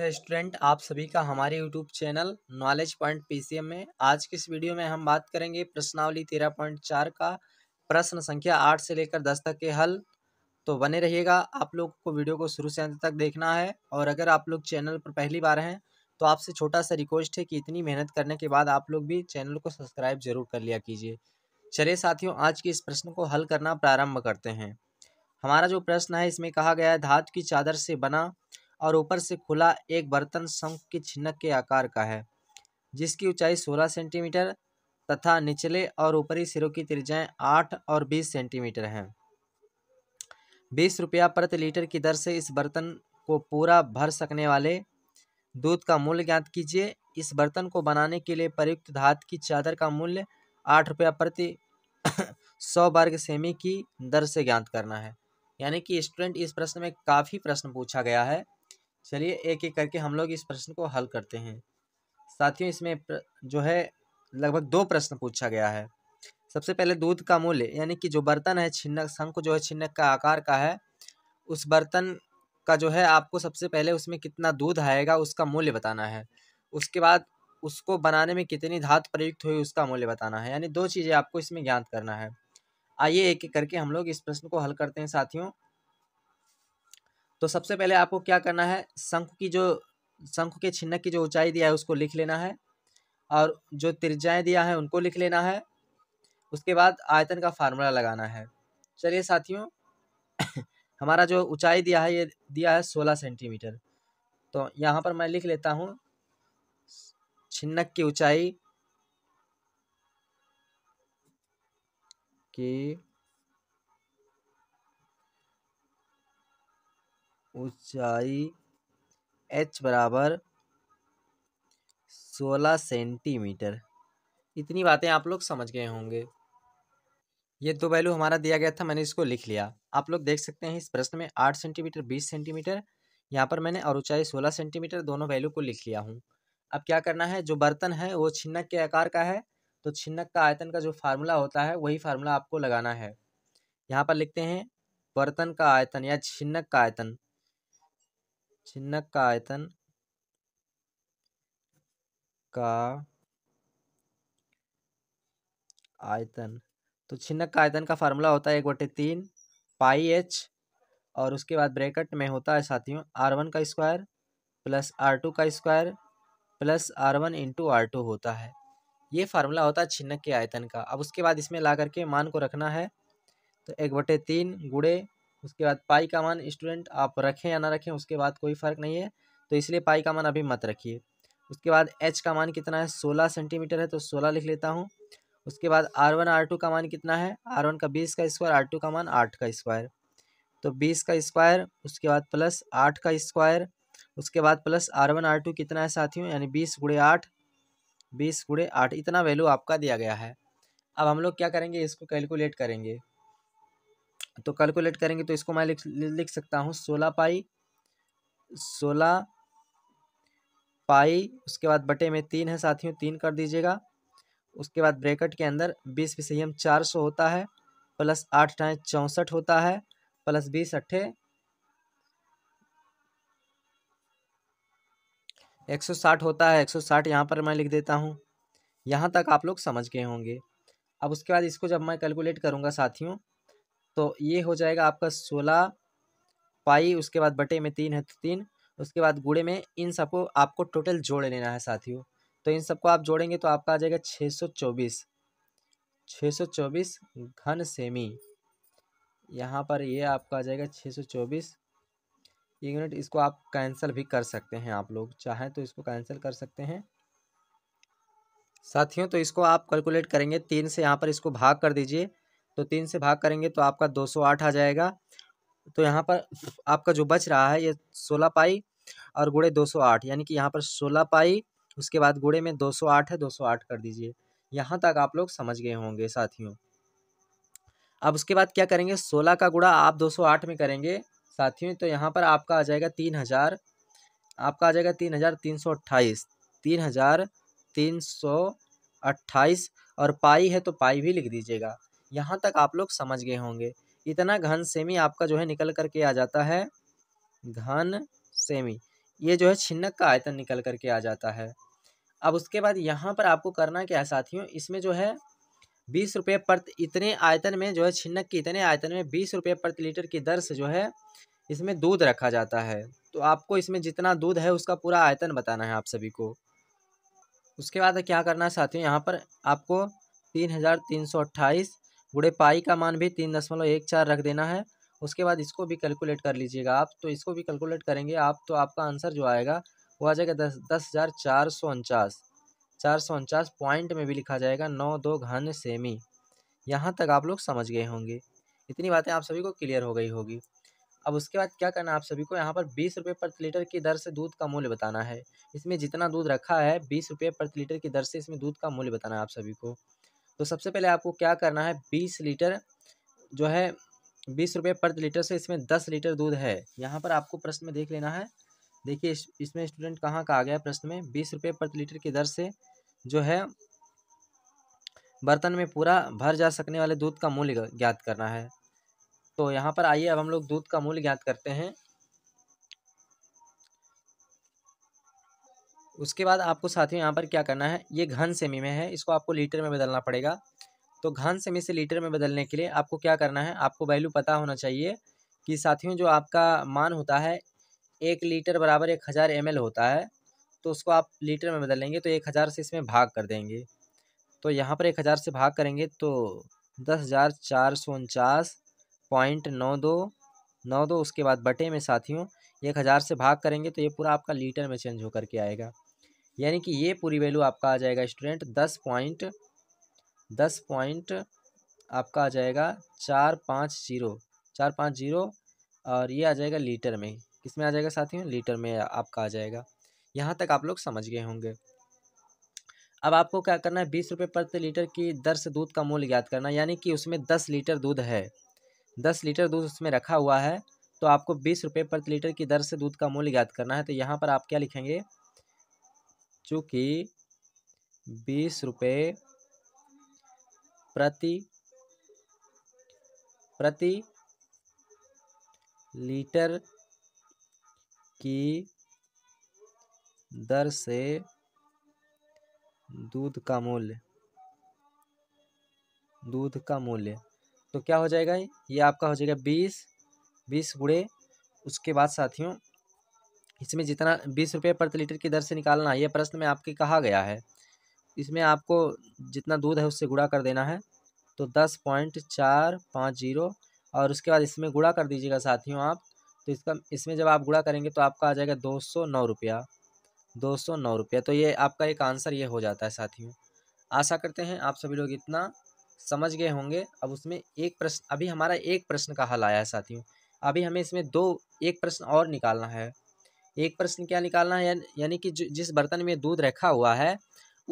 है स्टूडेंट आप सभी का हमारे YouTube channel knowledge point P में आज के इस वीडियो में हम बात करेंगे प्रश्नावली तेरह पॉइंट चार का प्रश्न संख्या आठ से लेकर दस तक के हल तो बने रहिएगा आप लोग को वीडियो को शुरू से अंत तक देखना है और अगर आप लोग चैनल पर पहली बार हैं तो आपसे छोटा सा रिक्वेस्ट है कि इतनी मेहनत करने के बाद आप लोग भी चैनल को सब्सक्राइब जरूर कर लिया कीजिए चलिए साथियों आज के इस प्रश्न को हल करना प्रारंभ करते हैं हमारा जो प्रश्न है इसमें कहा गया है धातु की चादर से बना और ऊपर से खुला एक बर्तन शंख के छिन्नक के आकार का है जिसकी ऊंचाई 16 सेंटीमीटर तथा निचले और ऊपरी सिरों की त्रिज्याएं 8 और 20 सेंटीमीटर हैं बीस रुपया प्रति लीटर की दर से इस बर्तन को पूरा भर सकने वाले दूध का मूल्य ज्ञात कीजिए इस बर्तन को बनाने के लिए प्रयुक्त धात की चादर का मूल्य आठ रुपया प्रति सौ वर्ग सेमी की दर से ज्ञात करना है यानी कि स्टूडेंट इस प्रश्न में काफ़ी प्रश्न पूछा गया है चलिए एक एक करके हम लोग इस प्रश्न को हल करते हैं साथियों इसमें जो है लगभग दो प्रश्न पूछा गया है सबसे पहले दूध का मूल्य यानी कि जो बर्तन है छिन्नक शंख जो है छिन्नक का आकार का है उस बर्तन का जो है आपको सबसे पहले उसमें कितना दूध आएगा उसका मूल्य बताना है उसके बाद उसको बनाने में कितनी धात प्रयुक्त हुई उसका मूल्य बताना है यानी दो चीज़ें आपको इसमें ज्ञात करना है आइए एक एक करके हम लोग इस प्रश्न को हल करते हैं साथियों तो सबसे पहले आपको क्या करना है शंख की जो शंख के छिन्नक की जो ऊंचाई दिया है उसको लिख लेना है और जो त्रिज्याएं दिया है उनको लिख लेना है उसके बाद आयतन का फार्मूला लगाना है चलिए साथियों हमारा जो ऊंचाई दिया है ये दिया है सोलह सेंटीमीटर तो यहाँ पर मैं लिख लेता हूँ छिन्नक की ऊंचाई की ऊंचाई एच बराबर सोलह सेंटीमीटर इतनी बातें आप लोग समझ गए होंगे ये दो वैल्यू हमारा दिया गया था मैंने इसको लिख लिया आप लोग देख सकते हैं इस प्रश्न में आठ सेंटीमीटर बीस सेंटीमीटर यहाँ पर मैंने और ऊंचाई सोलह सेंटीमीटर दोनों वैल्यू को लिख लिया हूँ अब क्या करना है जो बर्तन है वो छिन्नक के आकार का है तो छिन्नक का आयतन का जो फार्मूला होता है वही फार्मूला आपको लगाना है यहाँ पर लिखते हैं बर्तन का आयतन या छिन्नक का आयतन छिन्नक का आयतन का आयतन तो छिन्नक का आयतन का फार्मूला होता है एक बटे तीन पाई एच और उसके बाद ब्रैकेट में होता है साथियों आर वन का स्क्वायर प्लस आर टू का square plus R one into R two होता है ये फार्मूला होता है छिन्नक के आयतन का अब उसके बाद इसमें ला करके मान को रखना है तो एक बटे तीन गुड़े उसके बाद पाई का मान स्टूडेंट आप रखें या ना रखें उसके बाद कोई फ़र्क नहीं है तो इसलिए पाई का मान अभी मत रखिए उसके बाद एच का मान कितना है सोलह सेंटीमीटर है तो सोलह लिख लेता हूँ उसके बाद आर वन आर टू का मान कितना है आर वन का बीस का स्क्वायर आर टू का मान आठ का स्क्वायर तो बीस का स्क्वायर उसके बाद प्लस आठ का स्क्वायर उसके बाद plus R one R two कितना है साथियों यानी बीस गुड़े आठ बीस गुड़े आठ इतना वैल्यू आपका दिया गया है अब हम लोग क्या करेंगे इसको कैलकुलेट करेंगे तो कैलकुलेट करेंगे तो इसको मैं लिख लिख सकता हूँ सोलह पाई सोलह पाई उसके बाद बटे में तीन है साथियों तीन कर दीजिएगा उसके बाद ब्रैकेट के अंदर बीस एम चार सौ होता है प्लस आठ टाइम चौंसठ होता है प्लस बीस अट्ठे एक सौ साठ होता है एक सौ साठ यहाँ पर मैं लिख देता हूँ यहाँ तक आप लोग समझ गए होंगे अब उसके बाद इसको जब मैं कैलकुलेट करूँगा साथियों तो ये हो जाएगा आपका सोलह पाई उसके बाद बटे में तीन है तो तीन उसके बाद गुड़े में इन सबको आपको टोटल जोड़ लेना है साथियों तो इन सबको आप जोड़ेंगे तो आपका आ जाएगा छः सौ चौबीस छः सौ चौबीस घन सेमी यहाँ पर ये आपका आ जाएगा छः सौ चौबीस मिनट इसको आप कैंसिल भी कर सकते हैं आप लोग चाहें तो इसको कैंसिल कर सकते हैं साथियों तो इसको आप कैलकुलेट करेंगे तीन से यहाँ पर इसको भाग कर दीजिए तो तीन से भाग करेंगे तो आपका दो सौ आठ आ जाएगा तो यहाँ पर आपका जो बच रहा है ये सोलह पाई और गुड़े दो सौ आठ यानी कि यहाँ पर सोलह पाई उसके बाद गुड़े में दो सौ आठ है दो सौ आठ कर दीजिए यहाँ तक आप लोग समझ गए होंगे साथियों अब उसके बाद क्या करेंगे सोलह का गुड़ा आप दो सौ आठ में करेंगे साथियों तो यहाँ पर आपका आ जाएगा तीन हज़ार आपका आ जाएगा तीन हज़ार तीन सौ अट्ठाईस तीन हज़ार तीन सौ अट्ठाईस और पाई है तो पाई भी लिख दीजिएगा यहाँ तक आप लोग समझ गए होंगे इतना घन सेमी आपका जो है निकल करके आ जाता है घन सेमी ये जो है छिन्नक का आयतन निकल करके आ जाता है अब उसके बाद यहाँ पर आपको करना क्या है साथियों इसमें जो है बीस रुपये प्रति इतने आयतन में जो है छिन्नक की इतने आयतन में बीस रुपये प्रति लीटर की दर से जो है इसमें दूध रखा जाता है तो आपको इसमें जितना दूध है उसका पूरा आयतन बताना है आप सभी को उसके बाद क्या करना है साथियों यहाँ पर आपको तीन हज़ार तीन सौ अट्ठाईस गुड़े पाई का मान भी तीन दशमलव एक चार रख देना है उसके बाद इसको भी कैलकुलेट कर लीजिएगा आप तो इसको भी कैलकुलेट करेंगे आप तो आपका आंसर जो आएगा वो आ जाएगा दस दस हज़ार चार सौ उनचास चार सौ उनचास पॉइंट में भी लिखा जाएगा नौ दो घन सेमी यहाँ तक आप लोग समझ गए होंगे इतनी बातें आप सभी को क्लियर हो गई होगी अब उसके बाद क्या करना है आप सभी को यहाँ पर बीस रुपये प्रति लीटर की दर से दूध का मूल्य बताना है इसमें जितना दूध रखा है बीस रुपये प्रति लीटर की दर से इसमें दूध का मूल्य बताना है आप सभी को तो सबसे पहले आपको क्या करना है बीस लीटर जो है बीस रुपये प्रति लीटर से इसमें दस लीटर दूध है यहाँ पर आपको प्रश्न में देख लेना है देखिए इसमें स्टूडेंट कहाँ का आ गया प्रश्न में बीस रुपये प्रति लीटर की दर से जो है बर्तन में पूरा भर जा सकने वाले दूध का मूल्य ज्ञात करना है तो यहाँ पर आइए अब हम लोग दूध का मूल्य ज्ञात करते हैं उसके बाद आपको साथियों यहाँ पर क्या करना है ये घन सेमी में है इसको आपको लीटर में बदलना पड़ेगा तो घन सेमी से लीटर में बदलने के लिए आपको क्या करना है आपको वैल्यू पता होना चाहिए कि साथियों जो आपका मान होता है एक लीटर बराबर एक हज़ार एम होता है तो उसको आप लीटर में बदल लेंगे तो एक हज़ार से इसमें भाग कर देंगे तो यहाँ पर एक हज़ार से भाग करेंगे तो दस हज़ार चार सौ उनचास पॉइंट नौ दो नौ दो उसके बाद बटे में साथियों एक हज़ार से भाग करेंगे तो ये पूरा आपका लीटर में चेंज होकर के आएगा यानी कि ये पूरी वैल्यू आपका आ जाएगा स्टूडेंट दस पॉइंट दस पॉइंट आपका आ जाएगा चार पाँच जीरो चार पाँच जीरो और ये आ जाएगा लीटर में किस में आ जाएगा साथियों लीटर में आपका आ जाएगा यहाँ तक आप लोग समझ गए होंगे अब आपको क्या करना है बीस रुपये प्रति लीटर की दर से दूध का मूल्य ज्ञात करना यानी कि उसमें दस लीटर दूध है दस लीटर दूध उसमें रखा हुआ है तो आपको बीस रुपये प्रति लीटर की दर से दूध का मूल्य ज्ञात करना है तो यहाँ पर आप क्या लिखेंगे चूँकि बीस रुपये प्रति प्रति लीटर की दर से दूध का मूल्य दूध का मूल्य तो क्या हो जाएगा ये आपका हो जाएगा बीस बीस गुड़े उसके बाद साथियों इसमें जितना बीस रुपये प्रति लीटर की दर से निकालना है ये प्रश्न में आपके कहा गया है इसमें आपको जितना दूध है उससे गुड़ा कर देना है तो दस पॉइंट चार पाँच जीरो और उसके बाद इसमें गुड़ा कर दीजिएगा साथियों आप तो इसका इसमें जब आप गुड़ा करेंगे तो आपका आ जाएगा दो सौ नौ रुपया दो सौ नौ रुपया तो ये आपका एक आंसर ये हो जाता है साथियों आशा करते हैं आप सभी लोग इतना समझ गए होंगे अब उसमें एक प्रश्न अभी हमारा एक प्रश्न का हल आया है साथियों अभी हमें इसमें दो एक प्रश्न और निकालना है एक प्रश्न क्या निकालना है यानी कि जिस बर्तन में दूध रखा हुआ है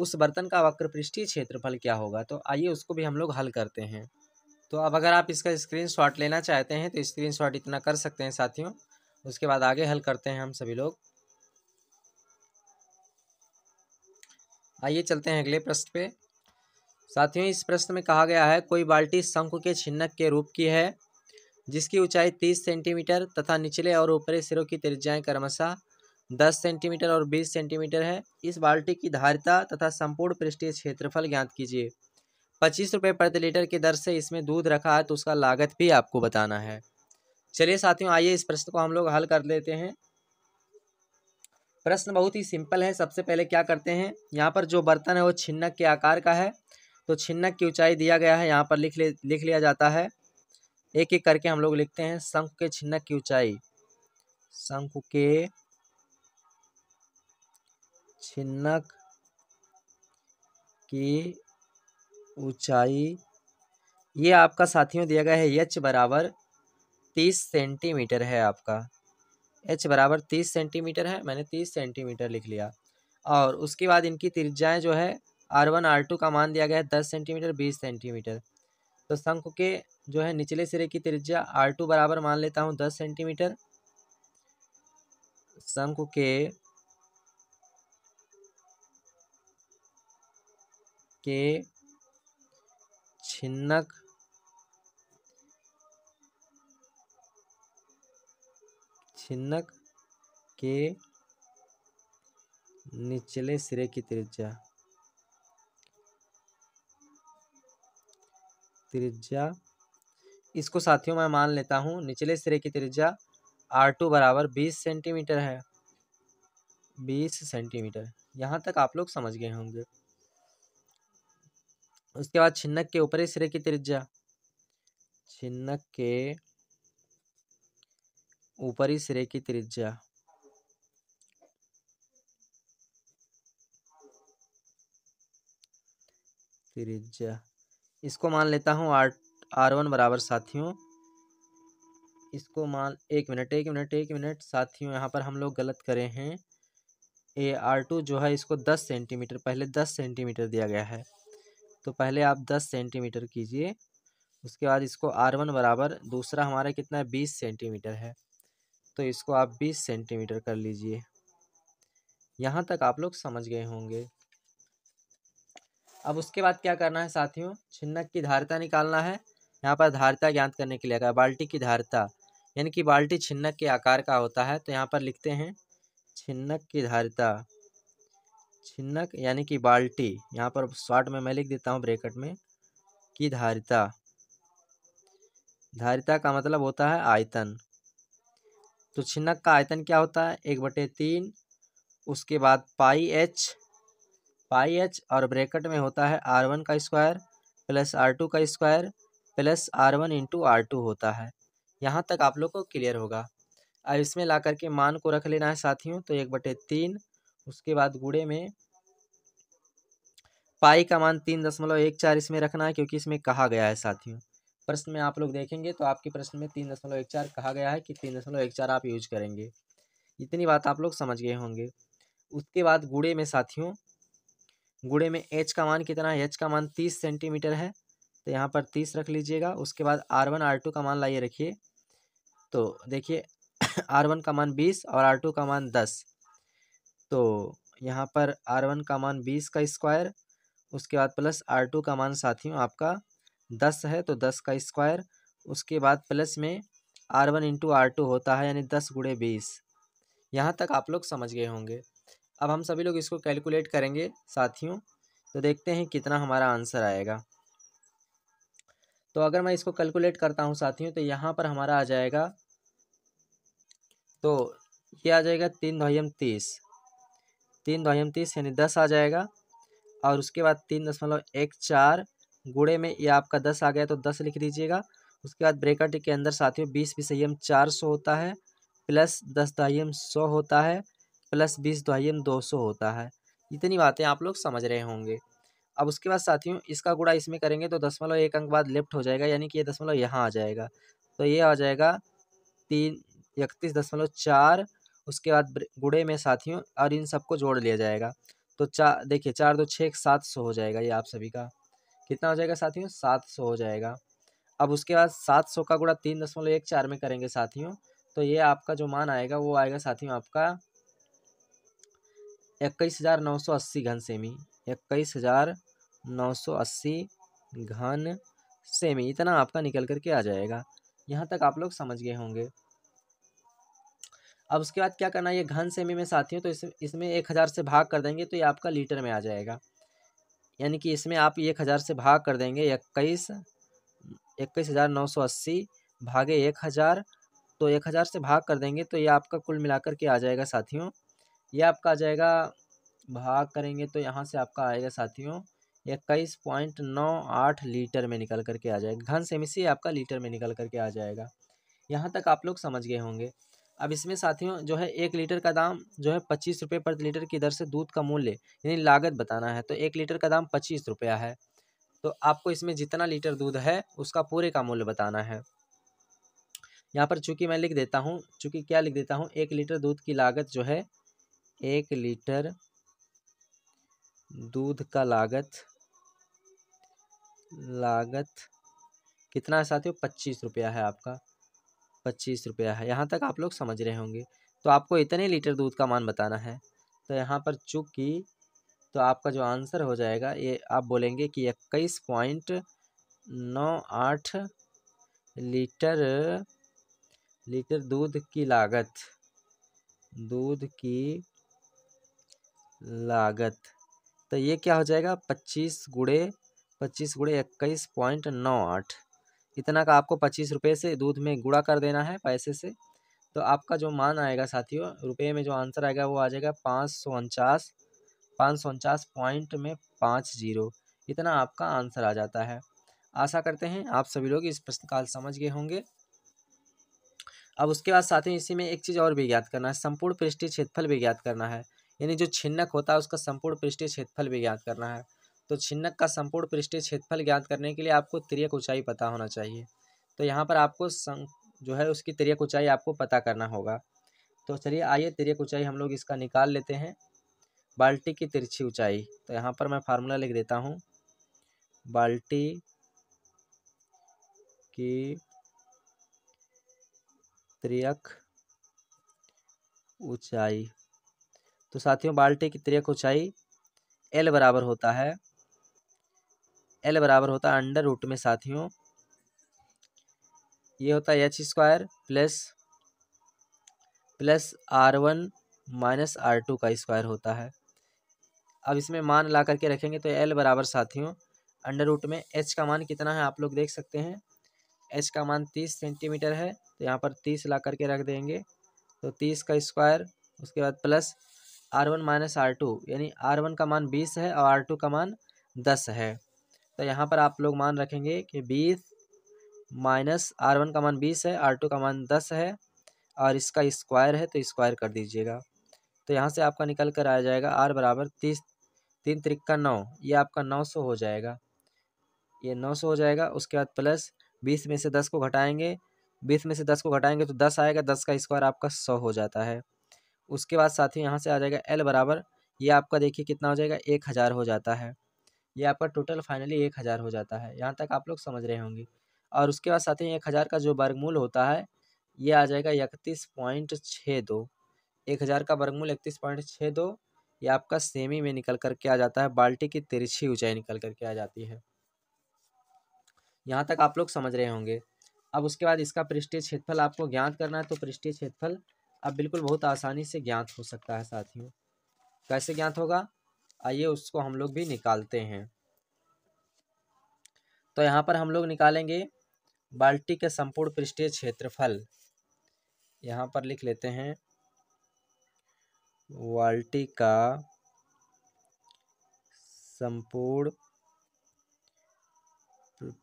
उस बर्तन का वक्र पृष्ठीय क्षेत्रफल क्या होगा तो आइए उसको भी हम लोग हल करते हैं तो अब अगर आप इसका स्क्रीनशॉट लेना चाहते हैं तो स्क्रीनशॉट इतना कर सकते हैं साथियों उसके बाद आगे हल करते हैं हम सभी लोग आइए चलते हैं अगले प्रश्न पे साथियों इस प्रश्न में कहा गया है कोई बाल्टी शंख के छिन्नक के रूप की है जिसकी ऊंचाई तीस सेंटीमीटर तथा निचले और ऊपरी सिरों की त्रिज्याएं क्रमशः दस सेंटीमीटर और बीस सेंटीमीटर है इस बाल्टी की धारिता तथा संपूर्ण पृष्ठीय क्षेत्रफल ज्ञात कीजिए पच्चीस रुपये प्रति लीटर की दर से इसमें दूध रखा है तो उसका लागत भी आपको बताना है चलिए साथियों आइए इस प्रश्न को हम लोग हल कर लेते हैं प्रश्न बहुत ही सिंपल है सबसे पहले क्या करते हैं यहाँ पर जो बर्तन है वो छिन्नक के आकार का है तो छिन्नक की ऊंचाई दिया गया है यहाँ पर लिख ले लिख लिया जाता है एक एक करके हम लोग लिखते हैं शंख के छिन्नक की ऊंचाई शंख के छिन्नक की ऊंचाई ये आपका साथियों दिया गया है एच बराबर तीस सेंटीमीटर है आपका एच बराबर तीस सेंटीमीटर है मैंने तीस सेंटीमीटर लिख लिया और उसके बाद इनकी त्रिज्याएँ जो है आर वन आर टू का मान दिया गया है दस सेंटीमीटर बीस सेंटीमीटर तो शंख के जो है निचले सिरे की त्रिज्या आर टू बराबर मान लेता हूँ दस सेंटीमीटर शंख के के छिन्नक छिन्नक के निचले सिरे की त्रिज्या त्रिज्या इसको साथियों मैं मान लेता हूं निचले सिरे की त्रिज्या आर टू बराबर बीस सेंटीमीटर है बीस सेंटीमीटर यहां तक आप लोग समझ गए होंगे उसके बाद छिन्नक के ऊपरी सिरे की त्रिज्या छिन्नक के ऊपरी सिरे की त्रिज्या त्रिज्या इसको मान लेता हूँ आर आर वन बराबर साथियों इसको मान एक मिनट एक मिनट एक मिनट साथियों यहाँ पर हम लोग गलत करे हैं ए आर टू जो है इसको दस सेंटीमीटर पहले दस सेंटीमीटर दिया गया है तो पहले आप दस सेंटीमीटर कीजिए उसके बाद इसको आर वन बराबर दूसरा हमारा कितना है बीस सेंटीमीटर है तो इसको आप बीस सेंटीमीटर कर लीजिए यहाँ तक आप लोग समझ गए होंगे अब उसके बाद क्या करना है साथियों छिन्नक की धारिता निकालना है यहाँ पर धारिता ज्ञात करने के लिए अगर बाल्टी की धारिता यानी कि बाल्टी छिन्नक के आकार का होता है तो यहाँ पर लिखते हैं छिन्नक की धारिता छिन्नक यानी कि बाल्टी यहाँ पर शॉर्ट में मैं लिख देता हूँ ब्रेकेट में कि धारिता धारिता का मतलब होता है आयतन तो छिन्नक का आयतन क्या होता है एक बटे तीन उसके बाद पाई एच पाई एच और ब्रेकेट में होता है आर वन का स्क्वायर प्लस आर टू का square plus R one into R two होता है यहाँ तक आप लोग को क्लियर होगा अब इसमें ला करके मान को रख लेना है साथियों तो एक बटे तीन उसके बाद गुड़े में पाई का मान तीन दशमलव एक चार इसमें रखना है क्योंकि इसमें कहा गया है साथियों प्रश्न में आप लोग देखेंगे तो आपके प्रश्न में तीन दशमलव एक चार कहा गया है कि तीन दशमलव एक चार आप यूज करेंगे इतनी बात आप लोग समझ गए होंगे उसके बाद गुड़े में साथियों गुड़े में एच का मान कितना है एच का मान तीस सेंटीमीटर है तो यहाँ पर तीस रख लीजिएगा उसके बाद आर वन आर टू का मान लाइए रखिए तो देखिए आर वन का मान बीस और आर टू का मान दस तो यहाँ पर आर वन का मान बीस का स्क्वायर उसके बाद प्लस आर टू का मान साथियों आपका दस है तो दस का स्क्वायर उसके बाद प्लस में R one into R two होता है यानी दस गुड़े बीस यहाँ तक आप लोग समझ गए होंगे अब हम सभी लोग इसको कैलकुलेट करेंगे साथियों तो देखते हैं कितना हमारा आंसर आएगा तो अगर मैं इसको कैलकुलेट करता हूँ साथियों तो यहाँ पर हमारा आ जाएगा तो ये आ जाएगा तीन दोयम तीस तीन दो तीस यानी दस आ जाएगा और उसके बाद तीन दशमलव एक चार गुड़े में ये आपका दस आ गया तो दस लिख दीजिएगा उसके बाद ब्रेकट के अंदर साथियों बीस बीस एम चार सौ होता है प्लस दस दहाइम सौ होता है प्लस बीस दहाइम दो सौ होता है इतनी बातें आप लोग समझ रहे होंगे अब उसके बाद साथियों इसका गुड़ा इसमें करेंगे तो दसमलव एक अंक बाद लेफ्ट हो जाएगा यानी कि ये दसमलव यहाँ आ जाएगा तो ये आ जाएगा तीन इकतीस दशमलव चार उसके बाद गुड़े में साथियों और इन सबको जोड़ लिया जाएगा तो चार देखिए चार दो छः सात सौ हो जाएगा ये आप सभी का कितना हो जाएगा साथियों सात सौ हो जाएगा अब उसके बाद सात सौ का गुड़ा तीन दशमलव एक चार में करेंगे साथियों तो ये आपका जो मान आएगा वो आएगा साथियों आपका इक्कीस हज़ार नौ सौ अस्सी घन सेमी इक्कीस हज़ार नौ सौ अस्सी घन सेमी इतना आपका निकल करके आ जाएगा यहाँ तक आप लोग समझ गए होंगे अब उसके बाद क्या करना है ये घन सेमी में साथियों तो इस इसमें एक हज़ार से भाग कर देंगे तो ये आपका लीटर में आ जाएगा यानी कि इसमें आप एक हज़ार से भाग कर देंगे इक्कीस इक्कीस हज़ार नौ सौ अस्सी भागे एक हज़ार तो एक हज़ार से भाग कर देंगे तो ये आपका कुल मिलाकर के आ जाएगा साथियों ये आपका आ जाएगा भाग करेंगे तो यहाँ से आपका आएगा साथियों इक्कीस पॉइंट नौ आठ लीटर में निकल कर के आ जाएगा घन सेमी से आपका लीटर में निकल करके आ जाएगा यहाँ तक आप लोग समझ गए होंगे अब इसमें साथियों जो है एक लीटर का दाम जो है पच्चीस रुपये प्रति लीटर की दर से दूध का मूल्य यानी लागत बताना है तो एक लीटर का दाम पच्चीस रुपया है तो आपको इसमें जितना लीटर दूध है उसका पूरे का मूल्य बताना है यहाँ पर चूंकि मैं लिख देता हूँ चूंकि क्या लिख देता हूँ एक लीटर दूध की लागत जो है एक लीटर दूध का लागत लागत कितना है साथियों पच्चीस रुपया है आपका पच्चीस रुपया है यहाँ तक आप लोग समझ रहे होंगे तो आपको इतने लीटर दूध का मान बताना है तो यहाँ पर चूँकि तो आपका जो आंसर हो जाएगा ये आप बोलेंगे कि इक्कीस पॉइंट नौ आठ लीटर लीटर दूध की लागत दूध की लागत तो ये क्या हो जाएगा पच्चीस गुड़े पच्चीस गुड़े इक्कीस पॉइंट नौ आठ इतना का आपको पच्चीस रुपये से दूध में गुड़ा कर देना है पैसे से तो आपका जो मान आएगा साथियों रुपये में जो आंसर आएगा वो आ जाएगा पाँच सौ उनचास पाँच सौ उनचास पॉइंट में पाँच जीरो इतना आपका आंसर आ जाता है आशा करते हैं आप सभी लोग इस प्रश्न काल समझ गए होंगे अब उसके बाद साथियों इसी में एक चीज़ और भी ज्ञात करना है संपूर्ण पृष्ठीय क्षेत्रफल भी ज्ञात करना है यानी जो छिन्नक होता है उसका संपूर्ण पृष्ठीय क्षेत्रफल भी ज्ञात करना है तो छिन्नक का संपूर्ण पृष्ठीय क्षेत्रफल ज्ञात करने के लिए आपको त्रियक ऊंचाई पता होना चाहिए तो यहाँ पर आपको जो है उसकी त्रियक ऊंचाई आपको पता करना होगा तो चलिए आइए त्रियक ऊंचाई हम लोग इसका निकाल लेते हैं बाल्टी की तिरछी ऊंचाई तो यहाँ पर मैं फार्मूला लिख देता हूँ बाल्टी की त्रियक ऊंचाई तो साथियों बाल्टी की त्रियक ऊंचाई एल बराबर होता है एल बराबर होता है अंडर रूट में साथियों ये होता है H square plus plus R one minus R two का स्क्वायर होता है अब इसमें मान ला करके रखेंगे तो एल बराबर साथियों अंडर रूट में एच का मान कितना है आप लोग देख सकते हैं एच का मान तीस सेंटीमीटर है तो यहाँ पर तीस ला करके रख देंगे तो तीस का स्क्वायर उसके बाद plus R one minus R two यानी आर वन का मान बीस है और आर टू का मान दस है तो यहाँ पर आप लोग मान रखेंगे कि बीस माइनस आर वन का मान बीस है आर टू का मान दस है और इसका स्क्वायर है तो स्क्वायर कर दीजिएगा तो यहाँ से आपका निकल कर आ जाएगा आर बराबर तीस तीन का नौ ये आपका नौ सौ हो जाएगा ये नौ सौ हो जाएगा उसके बाद प्लस बीस में से दस को घटाएंगे बीस में से दस को घटाएंगे तो दस आएगा दस का स्क्वायर आपका सौ हो जाता है उसके बाद साथ ही यहाँ से आ जाएगा एल बराबर ये आपका देखिए कितना हो जाएगा एक हज़ार हो जाता है ये आपका टोटल फाइनली एक हज़ार हो जाता है यहाँ तक आप लोग समझ रहे होंगे और उसके बाद साथ ही एक हज़ार का जो वर्गमूल होता है ये आ जाएगा इकतीस पॉइंट छः दो एक हज़ार का वर्गमूल इकतीस पॉइंट छः दो ये आपका सेमी में निकल कर के आ जाता है बाल्टी की तिरछी ऊँचाई निकल कर के आ जाती है यहाँ तक आप लोग समझ रहे होंगे अब उसके बाद इसका पृष्ठीय क्षेत्रफल आपको ज्ञात करना है तो पृष्ठीय क्षेत्रफल अब बिल्कुल बहुत आसानी से ज्ञात हो सकता है साथियों कैसे ज्ञात होगा आइए उसको हम लोग भी निकालते हैं तो यहाँ पर हम लोग निकालेंगे बाल्टी के संपूर्ण पृष्ठीय क्षेत्रफल यहाँ पर लिख लेते हैं बाल्टी का संपूर्ण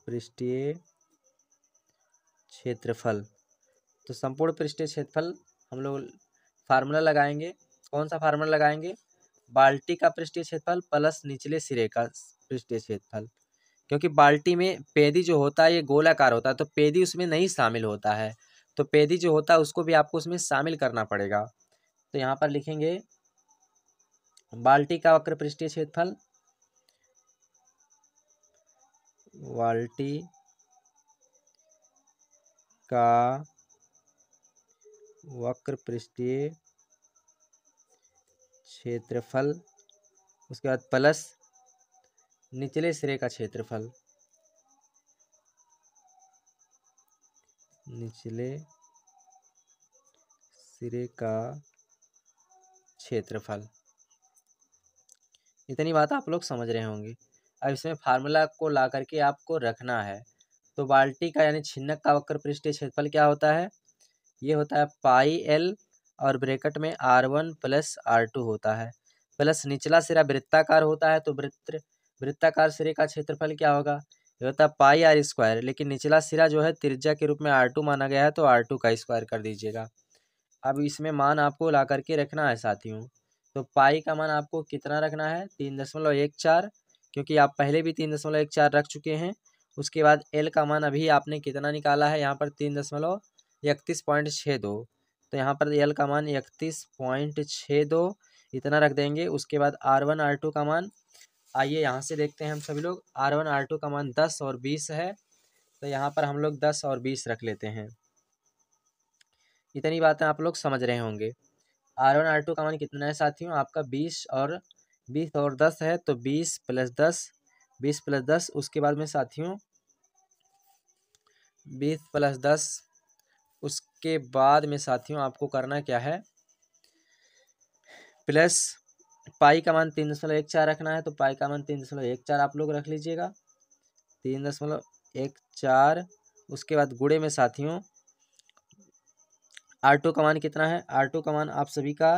पृष्ठीय क्षेत्रफल तो संपूर्ण पृष्ठीय क्षेत्रफल हम लोग फार्मूला लगाएंगे कौन सा फार्मूला लगाएंगे बाल्टी का पृष्ठीय क्षेत्रफल प्लस निचले सिरे का पृष्ठीय क्षेत्रफल क्योंकि बाल्टी में पेदी जो होता है ये गोलाकार होता है तो पेदी उसमें नहीं शामिल होता है तो पेदी जो होता है उसको भी आपको उसमें शामिल करना पड़ेगा तो यहाँ पर लिखेंगे बाल्टी का वक्र पृष्ठीय क्षेत्रफल बाल्टी का वक्र पृष्ठीय क्षेत्रफल उसके बाद प्लस निचले सिरे का क्षेत्रफल निचले सिरे का क्षेत्रफल इतनी बात आप लोग समझ रहे होंगे अब इसमें फार्मूला को ला करके आपको रखना है तो बाल्टी का यानी छिन्नक का वक्र पृष्ठीय क्षेत्रफल क्या होता है ये होता है पाई एल और ब्रैकेट में R one plus R two होता है प्लस निचला सिरा वृत्ताकार होता है तो वृत्त वृत्ताकार सिरे का क्षेत्रफल क्या होगा ये होता है पाई आर स्क्वायर लेकिन निचला सिरा जो है त्रिज्या के रूप में आर टू माना गया है तो आर टू का स्क्वायर कर दीजिएगा अब इसमें मान आपको ला करके रखना है साथियों तो पाई का मान आपको कितना रखना है तीन दशमलव एक चार क्योंकि आप पहले भी तीन दशमलव एक चार रख चुके हैं उसके बाद एल का मान अभी आपने कितना निकाला है यहाँ पर तीन दशमलव इकतीस पॉइंट छः दो तो यहाँ पर एल का मान इकतीस पॉइंट छः दो इतना रख देंगे उसके बाद आर वन आर टू का मान आइए यहाँ से देखते हैं हम सभी लोग आर वन आर टू का मान दस और बीस है तो यहाँ पर हम लोग दस और बीस रख लेते हैं इतनी बातें आप लोग समझ रहे होंगे आर वन आर टू का मान कितना है साथियों आपका बीस और बीस और दस है तो बीस प्लस दस बीस प्लस दस उसके बाद में साथियों बीस प्लस दस उस उसके बाद में साथियों आपको करना क्या है प्लस पाई का मान तीन दशमलव एक चार रखना है तो पाई का मान तीन दशमलव एक चार आप लोग रख लीजिएगा तीन दशमलव एक चार उसके बाद गुड़े में साथियों आर टू का मान कितना है आर टू का मान आप सभी का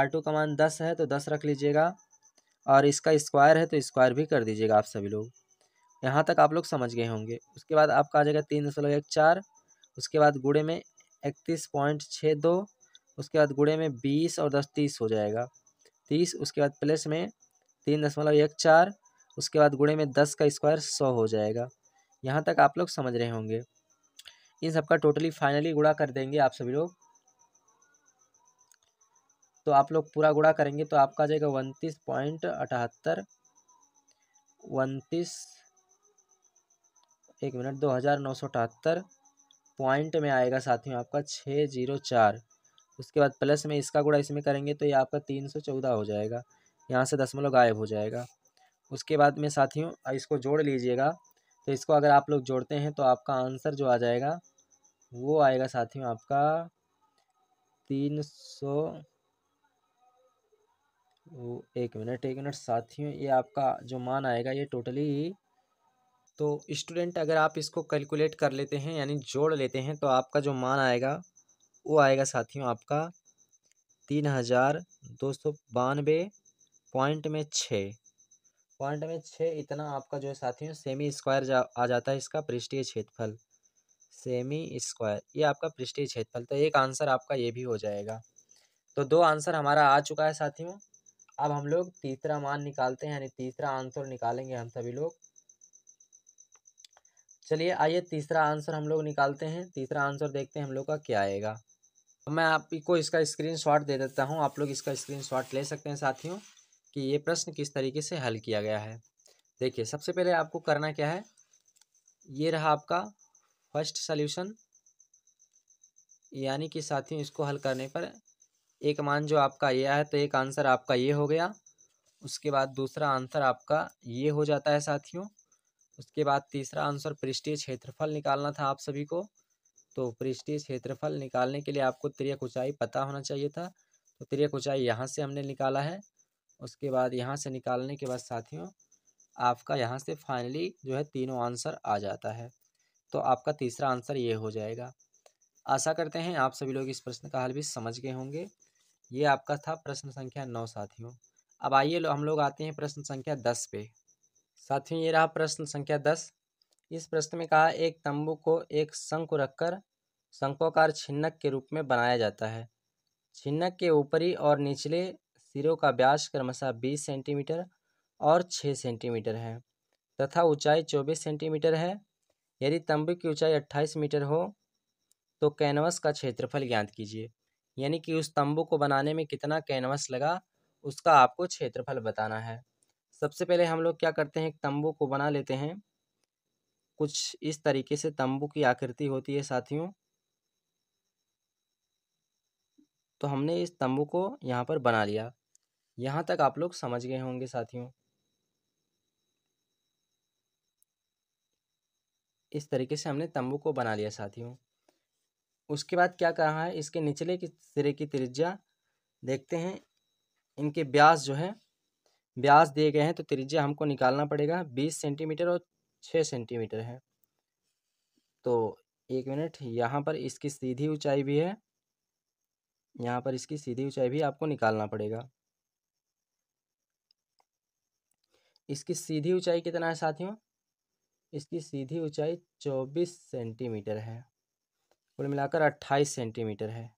आर टू का मान दस है तो दस रख लीजिएगा और इसका स्क्वायर है तो स्क्वायर भी कर दीजिएगा आप सभी लोग यहाँ तक आप लोग समझ गए होंगे उसके बाद आपका आ जाएगा तीन दशमलव एक चार उसके बाद गुड़े में इकतीस पॉइंट छः दो उसके बाद गुड़े में बीस और दस तीस हो जाएगा तीस उसके बाद प्लस में तीन दशमलव एक चार उसके बाद गुड़े में दस का स्क्वायर सौ हो जाएगा यहाँ तक आप लोग समझ रहे होंगे इन सबका टोटली फाइनली गुड़ा कर देंगे आप सभी लोग तो आप लोग पूरा गुड़ा करेंगे तो आपका आ जाएगा उनतीस पॉइंट अठहत्तर उनतीस एक मिनट दो हज़ार नौ सौ अठहत्तर पॉइंट में आएगा साथियों आपका छः जीरो चार उसके बाद प्लस में इसका गुड़ा इसमें करेंगे तो ये आपका तीन सौ चौदह हो जाएगा यहाँ से दसमलव गायब हो जाएगा उसके बाद में साथियों इसको जोड़ लीजिएगा तो इसको अगर आप लोग जोड़ते हैं तो आपका आंसर जो आ जाएगा वो आएगा साथियों आपका तीन सौ एक मिनट एक मिनट साथियों ये आपका जो मान आएगा ये टोटली तो स्टूडेंट अगर आप इसको कैलकुलेट कर लेते हैं यानी जोड़ लेते हैं तो आपका जो मान आएगा वो आएगा साथियों आपका तीन हज़ार दो सौ बानवे पॉइंट में छः पॉइंट में छः इतना आपका जो है साथियों सेमी स्क्वायर जा आ जाता है इसका पृष्ठीय क्षेत्रफल सेमी स्क्वायर ये आपका पृष्ठीय क्षेत्रफल तो एक आंसर आपका ये भी हो जाएगा तो दो आंसर हमारा आ चुका है साथियों अब हम लोग तीसरा मान निकालते हैं यानी तीसरा आंसर निकालेंगे हम सभी लोग चलिए आइए तीसरा आंसर हम लोग निकालते हैं तीसरा आंसर देखते हैं हम लोग का क्या आएगा तो मैं आपको इसका स्क्रीनशॉट दे देता हूँ आप लोग इसका स्क्रीनशॉट ले सकते हैं साथियों कि ये प्रश्न किस तरीके से हल किया गया है देखिए सबसे पहले आपको करना क्या है ये रहा आपका फर्स्ट सल्यूशन यानी कि साथियों इसको हल करने पर एक मान जो आपका ये है तो एक आंसर आपका ये हो गया उसके बाद दूसरा आंसर आपका ये हो जाता है साथियों उसके बाद तीसरा आंसर पृष्ठीय क्षेत्रफल निकालना था आप सभी को तो पृष्ठीय क्षेत्रफल निकालने के लिए आपको त्रियक ऊंचाई पता होना चाहिए था तो त्रियक ऊंचाई यहाँ से हमने निकाला है उसके बाद यहाँ से निकालने के बाद साथियों आपका यहाँ से फाइनली जो है तीनों आंसर आ जाता है तो आपका तीसरा आंसर ये हो जाएगा आशा करते हैं आप सभी लोग इस प्रश्न का हल भी समझ गए होंगे ये आपका था प्रश्न संख्या नौ साथियों अब आइए हम लोग आते हैं प्रश्न संख्या दस पे साथियों ये रहा प्रश्न संख्या दस इस प्रश्न में कहा एक तंबू को एक शंकु रखकर शंकोकार छिन्नक के रूप में बनाया जाता है छिन्नक के ऊपरी और निचले सिरों का ब्यास क्रमशः बीस सेंटीमीटर और छः सेंटीमीटर है तथा ऊंचाई चौबीस सेंटीमीटर है यदि तंबू की ऊंचाई अट्ठाईस मीटर हो तो कैनवस का क्षेत्रफल ज्ञात कीजिए यानी कि उस तंबू को बनाने में कितना कैनवस लगा उसका आपको क्षेत्रफल बताना है सबसे पहले हम लोग क्या करते हैं एक तंबू को बना लेते हैं कुछ इस तरीके से तंबू की आकृति होती है साथियों तो हमने इस तंबू को यहाँ पर बना लिया यहाँ तक आप लोग समझ गए होंगे साथियों इस तरीके से हमने तंबू को बना लिया साथियों उसके बाद क्या कहा है इसके निचले की सिरे की त्रिज्या देखते हैं इनके ब्यास जो है व्यास दिए गए हैं तो त्रिज्या हमको निकालना पड़ेगा बीस सेंटीमीटर और छः सेंटीमीटर है तो एक मिनट यहाँ पर इसकी सीधी ऊंचाई भी है यहाँ पर इसकी सीधी ऊंचाई भी आपको निकालना पड़ेगा इसकी सीधी ऊंचाई कितना है साथियों इसकी सीधी ऊंचाई चौबीस सेंटीमीटर है कुल मिलाकर अट्ठाईस सेंटीमीटर है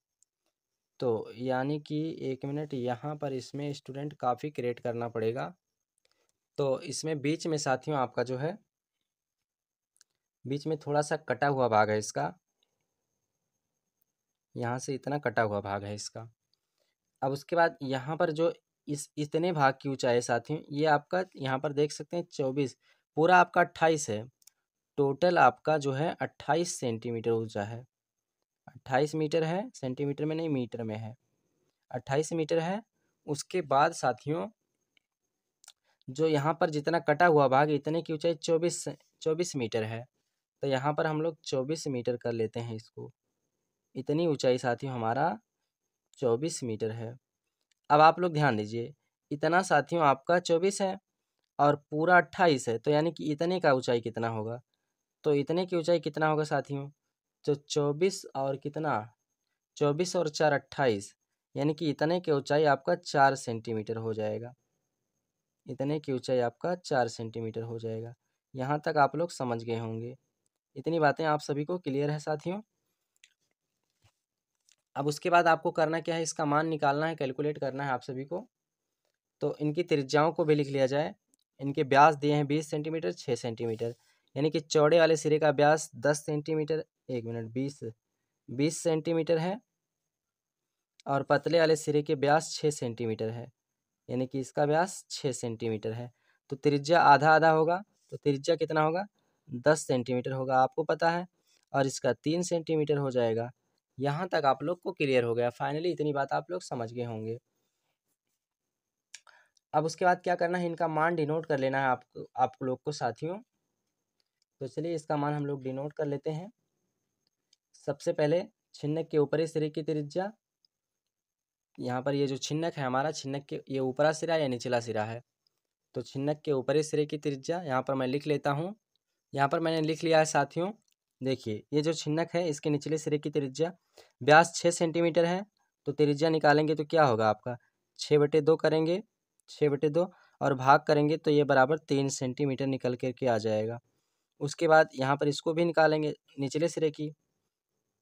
तो यानी कि एक मिनट यहाँ पर इसमें स्टूडेंट काफ़ी क्रिएट करना पड़ेगा तो इसमें बीच में साथियों आपका जो है बीच में थोड़ा सा कटा हुआ भाग है इसका यहाँ से इतना कटा हुआ भाग है इसका अब उसके बाद यहाँ पर जो इस इतने भाग की ऊंचाई साथियों ये आपका यहाँ पर देख सकते हैं चौबीस पूरा आपका अट्ठाईस है टोटल आपका जो है अट्ठाईस सेंटीमीटर ऊंचा है अट्ठाईस मीटर है सेंटीमीटर में नहीं मीटर में है अट्ठाईस मीटर है उसके बाद साथियों जो यहाँ पर जितना कटा हुआ भाग इतने की ऊंचाई चौबीस चौबीस मीटर है तो यहाँ पर हम लोग चौबीस मीटर कर लेते हैं इसको इतनी ऊंचाई साथियों हमारा चौबीस मीटर है अब आप लोग ध्यान दीजिए इतना साथियों आपका चौबीस है और पूरा अट्ठाईस है तो यानी कि इतने का ऊंचाई कितना होगा तो इतने की ऊंचाई कितना होगा साथियों तो चौबीस और कितना चौबीस और चार अट्ठाईस यानी कि इतने की ऊंचाई आपका चार सेंटीमीटर हो जाएगा इतने की ऊंचाई आपका चार सेंटीमीटर हो जाएगा यहाँ तक आप लोग समझ गए होंगे इतनी बातें आप सभी को क्लियर है साथियों अब उसके बाद आपको करना क्या है इसका मान निकालना है कैलकुलेट करना है आप सभी को तो इनकी त्रिज्याओं को भी लिख लिया जाए इनके ब्यास दिए हैं बीस सेंटीमीटर छः सेंटीमीटर यानी कि चौड़े वाले सिरे का ब्यास दस सेंटीमीटर एक मिनट बीस बीस सेंटीमीटर है और पतले वाले सिरे के ब्यास छः सेंटीमीटर है यानी कि इसका ब्यास छः सेंटीमीटर है तो त्रिज्या आधा आधा होगा तो त्रिज्या कितना होगा दस सेंटीमीटर होगा आपको पता है और इसका तीन सेंटीमीटर हो जाएगा यहाँ तक आप लोग को क्लियर हो गया फाइनली इतनी बात आप लोग समझ गए होंगे अब उसके बाद क्या करना है इनका मान डिनोट कर लेना है आप आप लोग को साथियों तो चलिए इसका मान हम लोग डिनोट कर लेते हैं सबसे पहले छिन्नक के ऊपरी सिरे की त्रिज्या यहाँ पर ये जो छिन्नक है हमारा छिन्नक के ये ऊपरा सिरा या निचला सिरा है तो छिन्नक के ऊपरी सिरे की त्रिज्या यहाँ पर मैं लिख लेता हूँ यहाँ पर मैंने लिख लिया है साथियों देखिए ये जो छिन्नक है इसके निचले सिरे की त्रिज्या ब्यास छः सेंटीमीटर है तो त्रिज्या निकालेंगे तो क्या होगा आपका छः बटे दो करेंगे छः बटे दो और भाग करेंगे तो ये बराबर तीन सेंटीमीटर निकल करके आ जाएगा उसके बाद यहाँ पर इसको भी निकालेंगे निचले सिरे की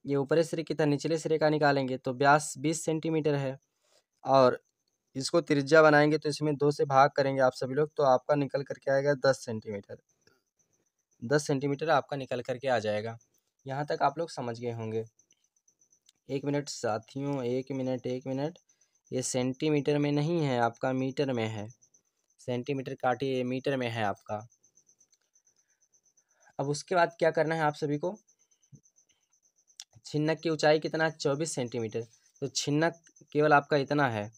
ये ऊपरे सिरे कितना निचले सिरे का निकालेंगे तो ब्यास बीस सेंटीमीटर है और इसको त्रिज्या बनाएंगे तो इसमें दो से भाग करेंगे आप सभी लोग तो आपका निकल करके आएगा दस सेंटीमीटर दस सेंटीमीटर आपका निकल करके आ जाएगा यहाँ तक आप लोग समझ गए होंगे एक मिनट साथियों एक मिनट एक मिनट ये सेंटीमीटर में नहीं है आपका मीटर में है सेंटीमीटर काटिए मीटर में है आपका अब उसके बाद क्या करना है आप सभी को छिन्नक की ऊंचाई कितना है चौबीस सेंटीमीटर तो छिन्नक केवल आपका इतना है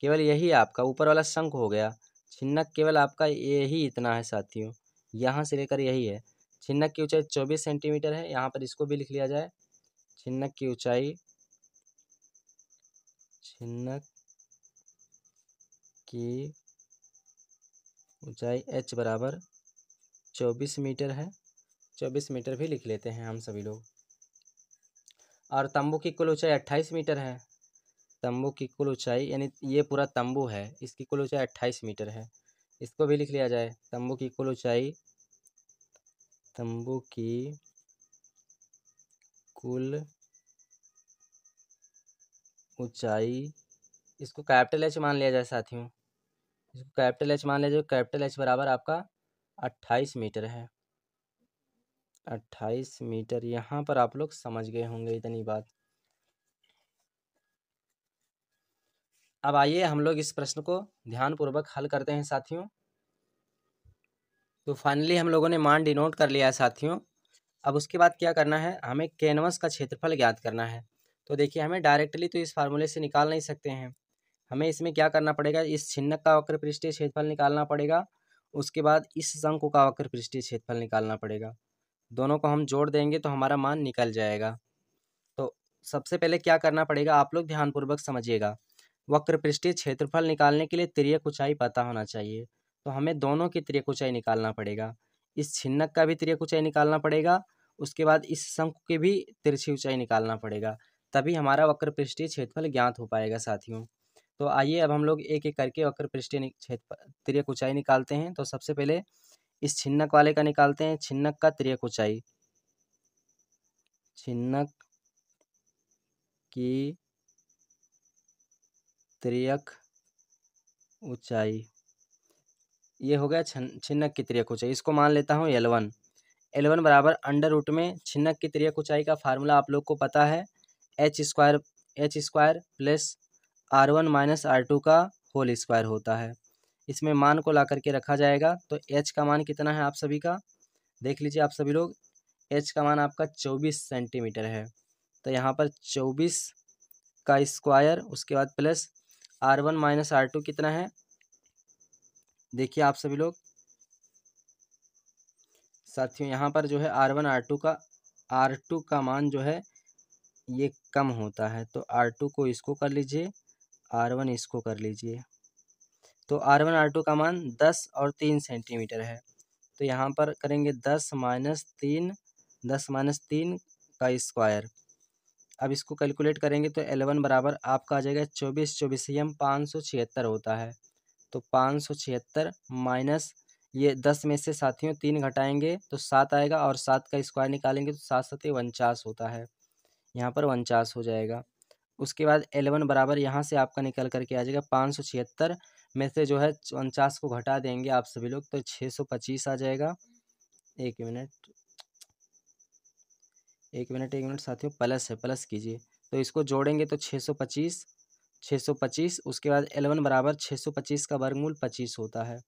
केवल यही आपका ऊपर वाला शंख हो गया छिन्नक केवल आपका यही इतना है साथियों यहाँ से लेकर यही है छिन्नक की ऊंचाई चौबीस सेंटीमीटर है यहाँ पर इसको भी लिख लिया जाए छिन्नक की ऊंचाई छिन्नक की ऊंचाई एच बराबर चौबीस मीटर है चौबीस मीटर भी लिख लेते हैं हम सभी लोग और तंबू की कुल ऊंचाई अट्ठाईस मीटर है तंबू की कुल ऊंचाई यानी ये पूरा तंबू है इसकी कुल ऊंचाई अट्ठाईस मीटर है इसको भी लिख लिया जाए तंबू की कुल ऊंचाई तंबू की कुल ऊंचाई इसको कैपिटल एच मान लिया जाए साथियों इसको कैपिटल एच मान लिया जाए कैपिटल एच बराबर आपका अट्ठाईस मीटर है अट्ठाईस मीटर यहाँ पर आप लोग समझ गए होंगे इतनी बात अब आइए हम लोग इस प्रश्न को ध्यानपूर्वक हल करते हैं साथियों तो फाइनली हम लोगों ने मान डिनोट कर लिया है साथियों अब उसके बाद क्या करना है हमें कैनवस का क्षेत्रफल ज्ञात करना है तो देखिए हमें डायरेक्टली तो इस फार्मूले से निकाल नहीं सकते हैं हमें इसमें क्या करना पड़ेगा इस छिन्नक का वक्र पृष्ठीय क्षेत्रफल निकालना पड़ेगा उसके बाद इस शंकु का वक्र पृष्ठीय क्षेत्रफल निकालना पड़ेगा दोनों को हम जोड़ देंगे तो हमारा मान निकल जाएगा तो सबसे पहले क्या करना पड़ेगा आप लोग ध्यानपूर्वक समझिएगा वक्र पृष्ठीय क्षेत्रफल निकालने के लिए त्रिय ऊंचाई पता होना चाहिए तो हमें दोनों की त्रिय ऊंचाई निकालना पड़ेगा इस छिन्नक का भी त्रिय ऊंचाई निकालना पड़ेगा उसके बाद इस शंख की भी तिरछी ऊंचाई निकालना पड़ेगा तभी हमारा वक्र पृष्ठीय क्षेत्रफल ज्ञात हो पाएगा साथियों तो आइए अब हम लोग एक एक करके वक्र पृष्ठीय क्षेत्र तिरक ऊंचाई निकालते हैं तो सबसे पहले इस छिन्नक वाले का निकालते हैं छिन्नक का त्रियक ऊंचाई छिन्नक की त्रियक ऊंचाई ये हो गया छिन्नक की त्रियक ऊंचाई इसको मान लेता हूँ एल वन एल वन बराबर अंडर रूट में छिन्नक की त्रियक ऊंचाई का फार्मूला आप लोग को पता है H square H square plus R one minus R two का होल स्क्वायर होता है इसमें मान को ला करके रखा जाएगा तो एच का मान कितना है आप सभी का देख लीजिए आप सभी लोग एच का मान आपका चौबीस सेंटीमीटर है तो यहाँ पर चौबीस का स्क्वायर उसके बाद plus R one minus R two कितना है देखिए आप सभी लोग साथियों यहाँ पर जो है आर वन आर टू का आर टू का मान जो है ये कम होता है तो आर टू को इसको कर लीजिए आर वन इसको कर लीजिए तो आर वन आर टू का मान दस और तीन सेंटीमीटर है तो यहाँ पर करेंगे दस माइनस तीन दस माइनस तीन का स्क्वायर अब इसको कैलकुलेट करेंगे तो एलेवन बराबर आपका आ जाएगा चौबीस चौबीस एम पाँच सौ छिहत्तर होता है तो पाँच सौ छिहत्तर माइनस ये दस में से साथियों तीन घटाएंगे तो सात आएगा और सात का स्क्वायर निकालेंगे तो सात सत्य उनचास होता है यहाँ पर उनचास हो जाएगा उसके बाद एलेवन बराबर यहाँ से आपका निकल करके आ जाएगा पाँच सौ छिहत्तर में से जो है उनचास को घटा देंगे आप सभी लोग तो छः सौ पच्चीस आ जाएगा एक मिनट एक मिनट एक मिनट साथियों प्लस है प्लस कीजिए तो इसको जोड़ेंगे तो छः सौ पच्चीस छः सौ पच्चीस उसके बाद एलेवन बराबर छः सौ पच्चीस का वर्गमूल पच्चीस होता है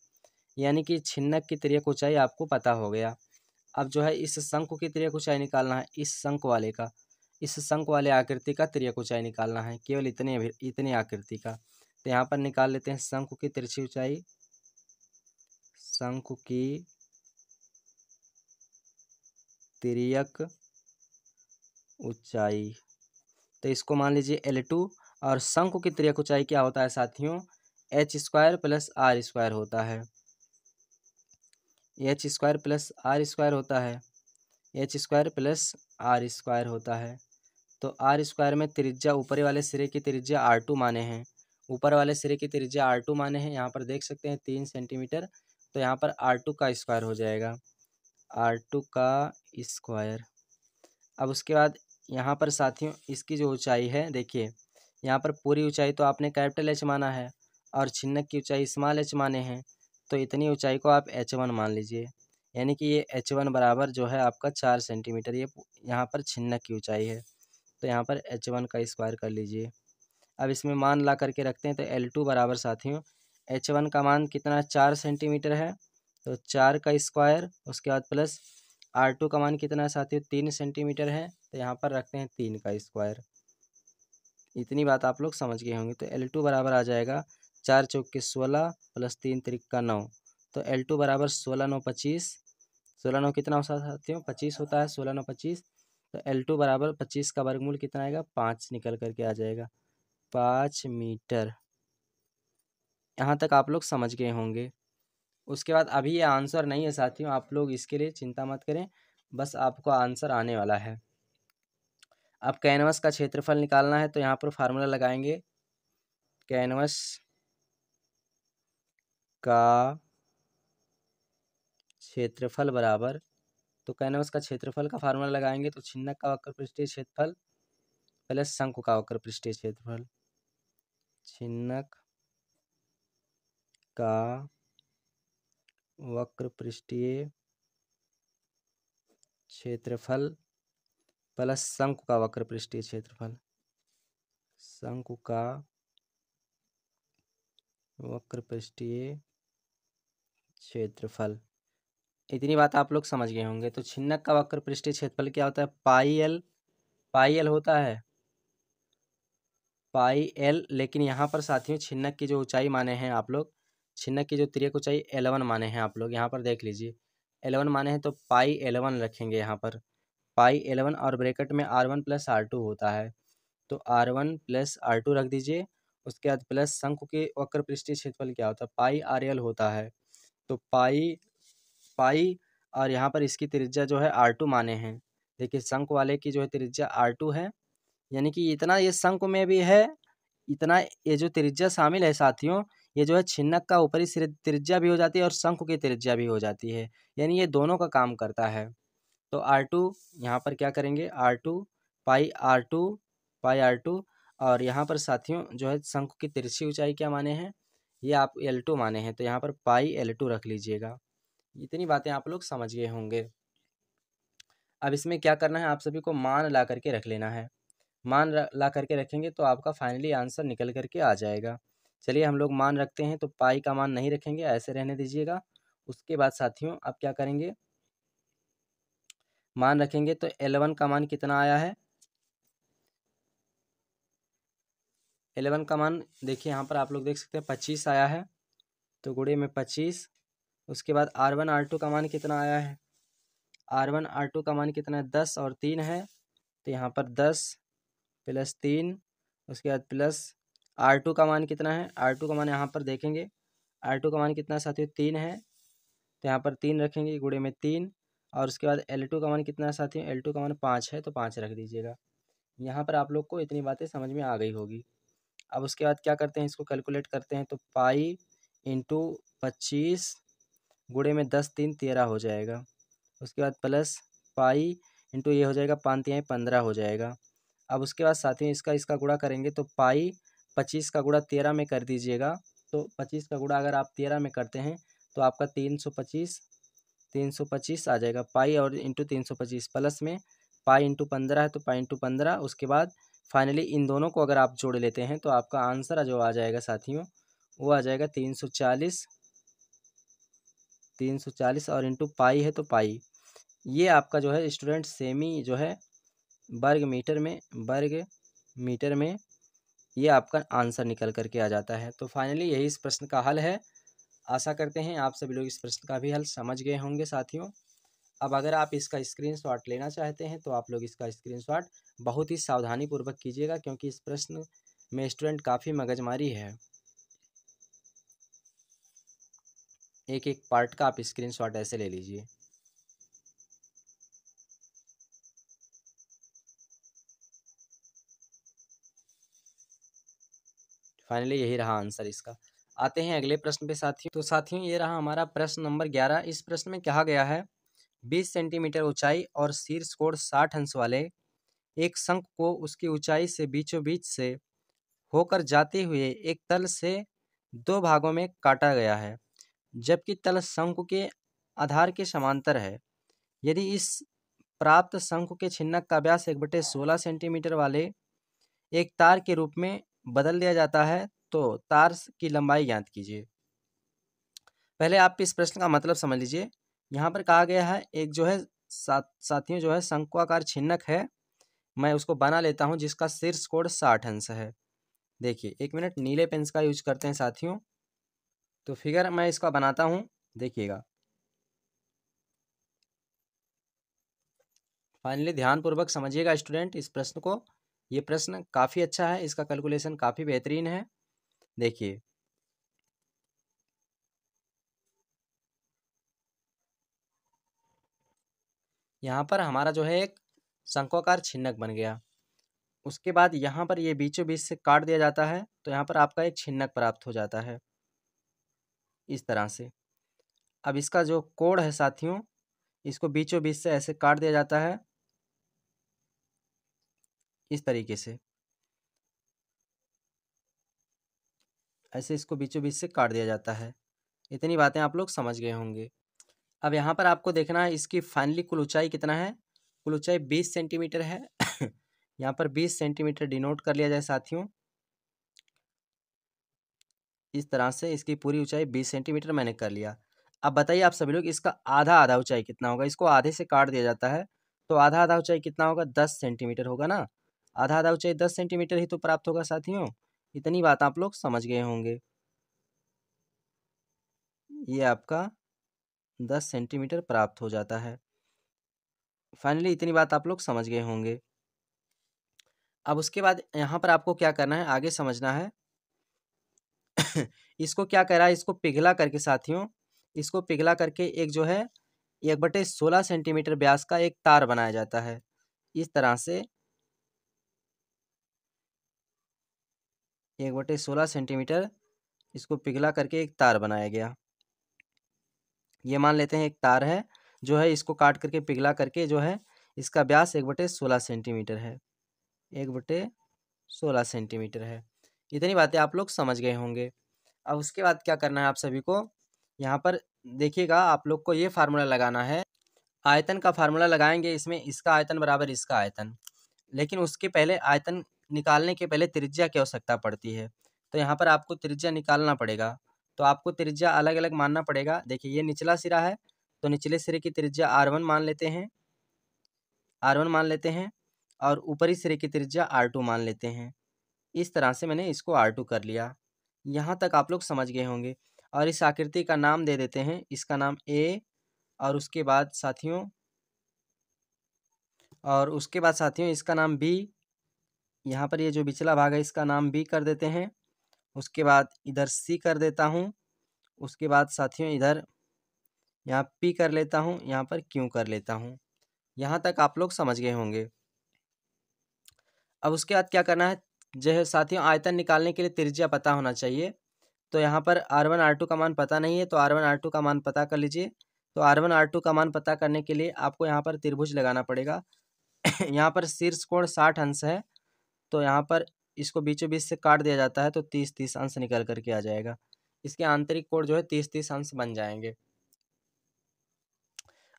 यानी कि छिन्नक की त्रियक ऊंचाई आपको पता हो गया अब जो है इस शंख की त्रियक ऊंचाई निकालना है इस शंख वाले का इस शंख वाले आकृति का त्रियक ऊंचाई निकालना है केवल इतने इतने आकृति का तो यहाँ पर निकाल लेते हैं शंकु की तिरछी ऊंचाई शंकु की तिरक ऊंचाई तो इसको मान लीजिए एल टू और शंकु की तिरक ऊंचाई क्या होता है साथियों H square plus R square होता है H square plus R square होता है H square plus R square होता है तो आर स्क्वायर में त्रिज्या ऊपरी वाले सिरे की त्रिज्या आर टू माने हैं ऊपर वाले सिरे की त्रिज्या आर टू माने हैं यहाँ पर देख सकते हैं तीन सेंटीमीटर तो यहाँ पर आर टू का स्क्वायर हो जाएगा आर टू का स्क्वायर अब उसके बाद यहाँ पर साथियों इसकी जो ऊंचाई है देखिए यहाँ पर पूरी ऊंचाई तो आपने कैपिटल एच माना है और छिन्नक की ऊंचाई स्मॉल एच माने हैं तो इतनी ऊंचाई को आप एच वन मान लीजिए यानी कि ये एच वन बराबर जो है आपका चार सेंटीमीटर ये यहाँ पर छिन्नक की ऊंचाई है तो यहाँ पर एच वन का स्क्वायर कर लीजिए अब इसमें मान ला करके रखते हैं तो एल टू बराबर साथियों एच वन का मान कितना चार सेंटीमीटर है तो चार का स्क्वायर उसके बाद प्लस आर टू का मान कितना है साथियों तीन सेंटीमीटर है तो यहाँ पर रखते हैं तीन का स्क्वायर इतनी बात आप लोग समझ गए होंगे तो एल टू बराबर आ जाएगा चार चौक के सोलह प्लस तीन तिरक्का नौ तो एल टू बराबर सोलह नौ पच्चीस सोलह नौ कितना होता है साथियों पच्चीस होता है सोलह नौ पच्चीस तो एल टू बराबर पच्चीस का वर्गमूल कितना आएगा पाँच निकल करके आ जाएगा पाँच मीटर यहाँ तक आप लोग समझ गए होंगे उसके बाद अभी ये आंसर नहीं है साथियों आप लोग इसके लिए चिंता मत करें बस आपको आंसर आने वाला है अब कैनवस का क्षेत्रफल निकालना है तो यहाँ पर फार्मूला लगाएंगे कैनवस का क्षेत्रफल बराबर तो कैनवस का क्षेत्रफल का फार्मूला लगाएंगे तो छिन्नक का वक्र पृष्ठीय क्षेत्रफल प्लस शंकु का वक्र पृष्ठीय क्षेत्रफल छिन्नक का वक्र पृष्ठीय क्षेत्रफल प्लस शंकु का वक्र पृष्ठीय क्षेत्रफल शंकु का वक्र पृष्ठीय क्षेत्रफल इतनी बात आप लोग समझ गए होंगे तो छिन्नक का वक्र पृष्ठीय क्षेत्रफल क्या होता है पाई एल पाई एल होता है पाई एल लेकिन यहाँ पर साथियों छिन्नक की जो ऊंचाई माने हैं आप लोग छिन्नक की जो त्रिय ऊंचाई एलेवन माने हैं आप लोग यहाँ पर देख लीजिए एलेवन माने हैं तो पाई एलेवन रखेंगे यहाँ पर पाई एलेवन और ब्रेकेट में R one plus R two होता है तो R one plus R two रख दीजिए उसके बाद प्लस शंकु के वक्र पृष्ठीय क्षेत्रफल क्या होता है पाई आर एल होता है तो पाई पाई और यहाँ पर इसकी त्रिज्या जो है आर टू माने हैं देखिए शंक वाले की जो है त्रिज्या आर टू है यानी कि इतना ये शंक में भी है इतना ये जो त्रिज्या शामिल है साथियों ये जो है छिन्नक का ऊपरी सिर त्रिज्या भी हो जाती है और शंख की त्रिज्या भी हो जाती है यानी ये दोनों का काम करता है तो आर टू यहाँ पर क्या करेंगे R two pi R two pi R two और यहाँ पर साथियों जो है शंख की तिरछी ऊंचाई क्या माने हैं ये आप एल टू माने हैं तो यहाँ पर पाई एल टू रख लीजिएगा इतनी बातें आप लोग समझ गए होंगे अब इसमें क्या करना है आप सभी को मान ला करके रख लेना है मान ला करके रखेंगे तो आपका फाइनली आंसर निकल करके आ जाएगा चलिए हम लोग मान रखते हैं तो पाई का मान नहीं रखेंगे ऐसे रहने दीजिएगा उसके बाद साथियों आप क्या करेंगे मान रखेंगे तो एलेवन का मान कितना आया है एलेवन का मान देखिए यहाँ पर आप लोग देख सकते हैं पच्चीस आया है तो गुड़े में पच्चीस उसके बाद आर वन आर टू का मान कितना आया है आर वन आर टू का मान कितना है दस और तीन है तो यहाँ पर दस प्लस तीन उसके बाद प्लस आर टू का मान कितना है आर टू का मान यहाँ पर देखेंगे आर टू का मान कितना साथियों तीन है तो यहाँ पर तीन रखेंगे गुड़े में तीन और उसके बाद एल टू का मान कितना साथियों एल टू का मान पाँच है तो पाँच रख दीजिएगा यहाँ पर आप लोग को इतनी बातें समझ में आ गई होगी अब उसके बाद क्या करते हैं इसको कैलकुलेट करते हैं तो पाई इंटू पच्चीस गुड़े में दस तीन तेरह हो जाएगा उसके बाद प्लस पाई इंटू ये हो जाएगा पानतियाँ पंद्रह हो जाएगा अब उसके बाद साथ इसका इसका गुड़ा करेंगे तो पाई पच्चीस का गुड़ा तेरह में कर दीजिएगा तो पच्चीस का गुड़ा अगर आप तेरह में करते हैं तो आपका तीन सौ पच्चीस तीन सौ पच्चीस आ जाएगा पाई और इंटू तीन सौ पच्चीस प्लस में पाई इंटू पंद्रह है तो पाई इंटू पंद्रह उसके बाद फाइनली इन दोनों को अगर आप जोड़ लेते हैं तो आपका आंसर जो आ जाएगा साथियों वो आ जाएगा तीन सौ चालीस तीन सौ चालीस और इंटू पाई है तो पाई ये आपका जो है स्टूडेंट सेमी जो है वर्ग मीटर में वर्ग मीटर में ये आपका आंसर निकल करके आ जाता है तो फाइनली यही इस प्रश्न का हल है आशा करते हैं आप सभी लोग इस प्रश्न का भी हल समझ गए होंगे साथियों अब अगर आप इसका स्क्रीनशॉट लेना चाहते हैं तो आप लोग इसका स्क्रीनशॉट बहुत ही सावधानीपूर्वक कीजिएगा क्योंकि इस प्रश्न में स्टूडेंट काफ़ी मगजमारी है एक एक पार्ट का आप स्क्रीनशॉट ऐसे ले लीजिए फाइनली यही रहा आंसर इसका आते हैं अगले प्रश्न पे साथियों तो साथियों ये रहा हमारा प्रश्न नंबर ग्यारह इस प्रश्न में कहा गया है बीस सेंटीमीटर ऊंचाई और शीर्ष कोण साठ अंश वाले एक शंख को उसकी ऊंचाई से बीचों बीच से होकर जाते हुए एक तल से दो भागों में काटा गया है जबकि तल शंख के आधार के समांतर है यदि इस प्राप्त शंख के छिन्नक का व्यास एक बटे सोलह सेंटीमीटर वाले एक तार के रूप में बदल दिया जाता है तो तार की लंबाई ज्ञात कीजिए पहले आप इस प्रश्न का मतलब समझ लीजिए यहाँ पर कहा गया है एक जो है साथ साथियों जो है शंकुआकार छिन्नक है मैं उसको बना लेता हूँ जिसका शीर्ष कोड साठ अंश है देखिए एक मिनट नीले पेंस का यूज करते हैं साथियों तो फिगर मैं इसका बनाता हूँ देखिएगा फाइनली ध्यानपूर्वक समझिएगा स्टूडेंट इस प्रश्न को ये प्रश्न काफ़ी अच्छा है इसका कैलकुलेशन काफ़ी बेहतरीन है देखिए यहाँ पर हमारा जो है एक शंकोकार छिन्नक बन गया उसके बाद यहाँ पर ये बीचों बीच से काट दिया जाता है तो यहाँ पर आपका एक छिन्नक प्राप्त हो जाता है इस तरह से अब इसका जो कोड है साथियों इसको बीचों बीच से ऐसे काट दिया जाता है इस तरीके से ऐसे इसको बीचों बीच से काट दिया जाता है इतनी बातें आप लोग समझ गए होंगे अब यहाँ पर आपको देखना है इसकी फाइनली कुल ऊंचाई कितना है कुल ऊंचाई बीस सेंटीमीटर है यहाँ पर बीस सेंटीमीटर डिनोट कर लिया जाए साथियों इस तरह से इसकी पूरी ऊंचाई बीस सेंटीमीटर मैंने कर लिया अब बताइए आप सभी लोग इसका आधा आधा ऊंचाई कितना होगा इसको आधे से काट दिया जाता है तो आधा आधा ऊंचाई कितना होगा दस सेंटीमीटर होगा ना आधा आधा ऊंचाई दस सेंटीमीटर ही तो प्राप्त होगा साथियों इतनी बात आप लोग समझ गए होंगे ये आपका दस सेंटीमीटर प्राप्त हो जाता है फाइनली इतनी बात आप लोग समझ गए होंगे अब उसके बाद यहाँ पर आपको क्या करना है आगे समझना है इसको क्या कह रहा है इसको पिघला करके साथियों इसको पिघला करके एक जो है एक बटे सोलह सेंटीमीटर व्यास का एक तार बनाया जाता है इस तरह से एक बटे सोलह सेंटीमीटर इसको पिघला करके एक तार बनाया गया ये मान लेते हैं एक तार है जो है इसको काट करके पिघला करके जो है इसका व्यास एक बटे सोलह सेंटीमीटर है एक बटे सोलह सेंटीमीटर है इतनी बातें आप लोग समझ गए होंगे अब उसके बाद क्या करना है आप सभी को यहाँ पर देखिएगा आप लोग को ये फार्मूला लगाना है आयतन का फार्मूला लगाएंगे इसमें इसका आयतन बराबर इसका आयतन लेकिन उसके पहले आयतन निकालने के पहले त्रिज्या की आवश्यकता पड़ती है तो यहाँ पर आपको त्रिज्या निकालना पड़ेगा तो आपको त्रिज्या अलग अलग मानना पड़ेगा देखिए ये निचला सिरा है तो निचले सिरे की त्रिज्या आर वन मान लेते हैं आर वन मान लेते हैं और ऊपरी सिरे की त्रिज्या आर टू मान लेते हैं इस तरह से मैंने इसको आर टू कर लिया यहाँ तक आप लोग समझ गए होंगे और इस आकृति का नाम दे देते हैं इसका नाम ए और उसके बाद साथियों और उसके बाद साथियों इसका नाम बी यहाँ पर ये जो पिछला भाग है इसका नाम बी कर देते हैं उसके बाद इधर सी कर देता हूँ उसके बाद साथियों इधर यहाँ पी कर लेता हूँ यहाँ पर क्यों कर लेता हूँ यहाँ तक आप लोग समझ गए होंगे अब उसके बाद क्या करना है जो है साथियों आयतन निकालने के लिए त्रिज्या पता होना चाहिए तो यहाँ पर आर वन आर टू का मान पता नहीं है तो आर वन आर टू का मान पता कर लीजिए तो आर वन आर टू का मान पता करने के लिए आपको यहाँ पर त्रिभुज लगाना पड़ेगा यहाँ पर शीर्ष कोण साठ अंश है तो यहाँ पर इसको बीचों बीच से काट दिया जाता है तो तीस तीस अंश निकल करके आ जाएगा इसके आंतरिक कोण जो है तीस तीस अंश बन जाएंगे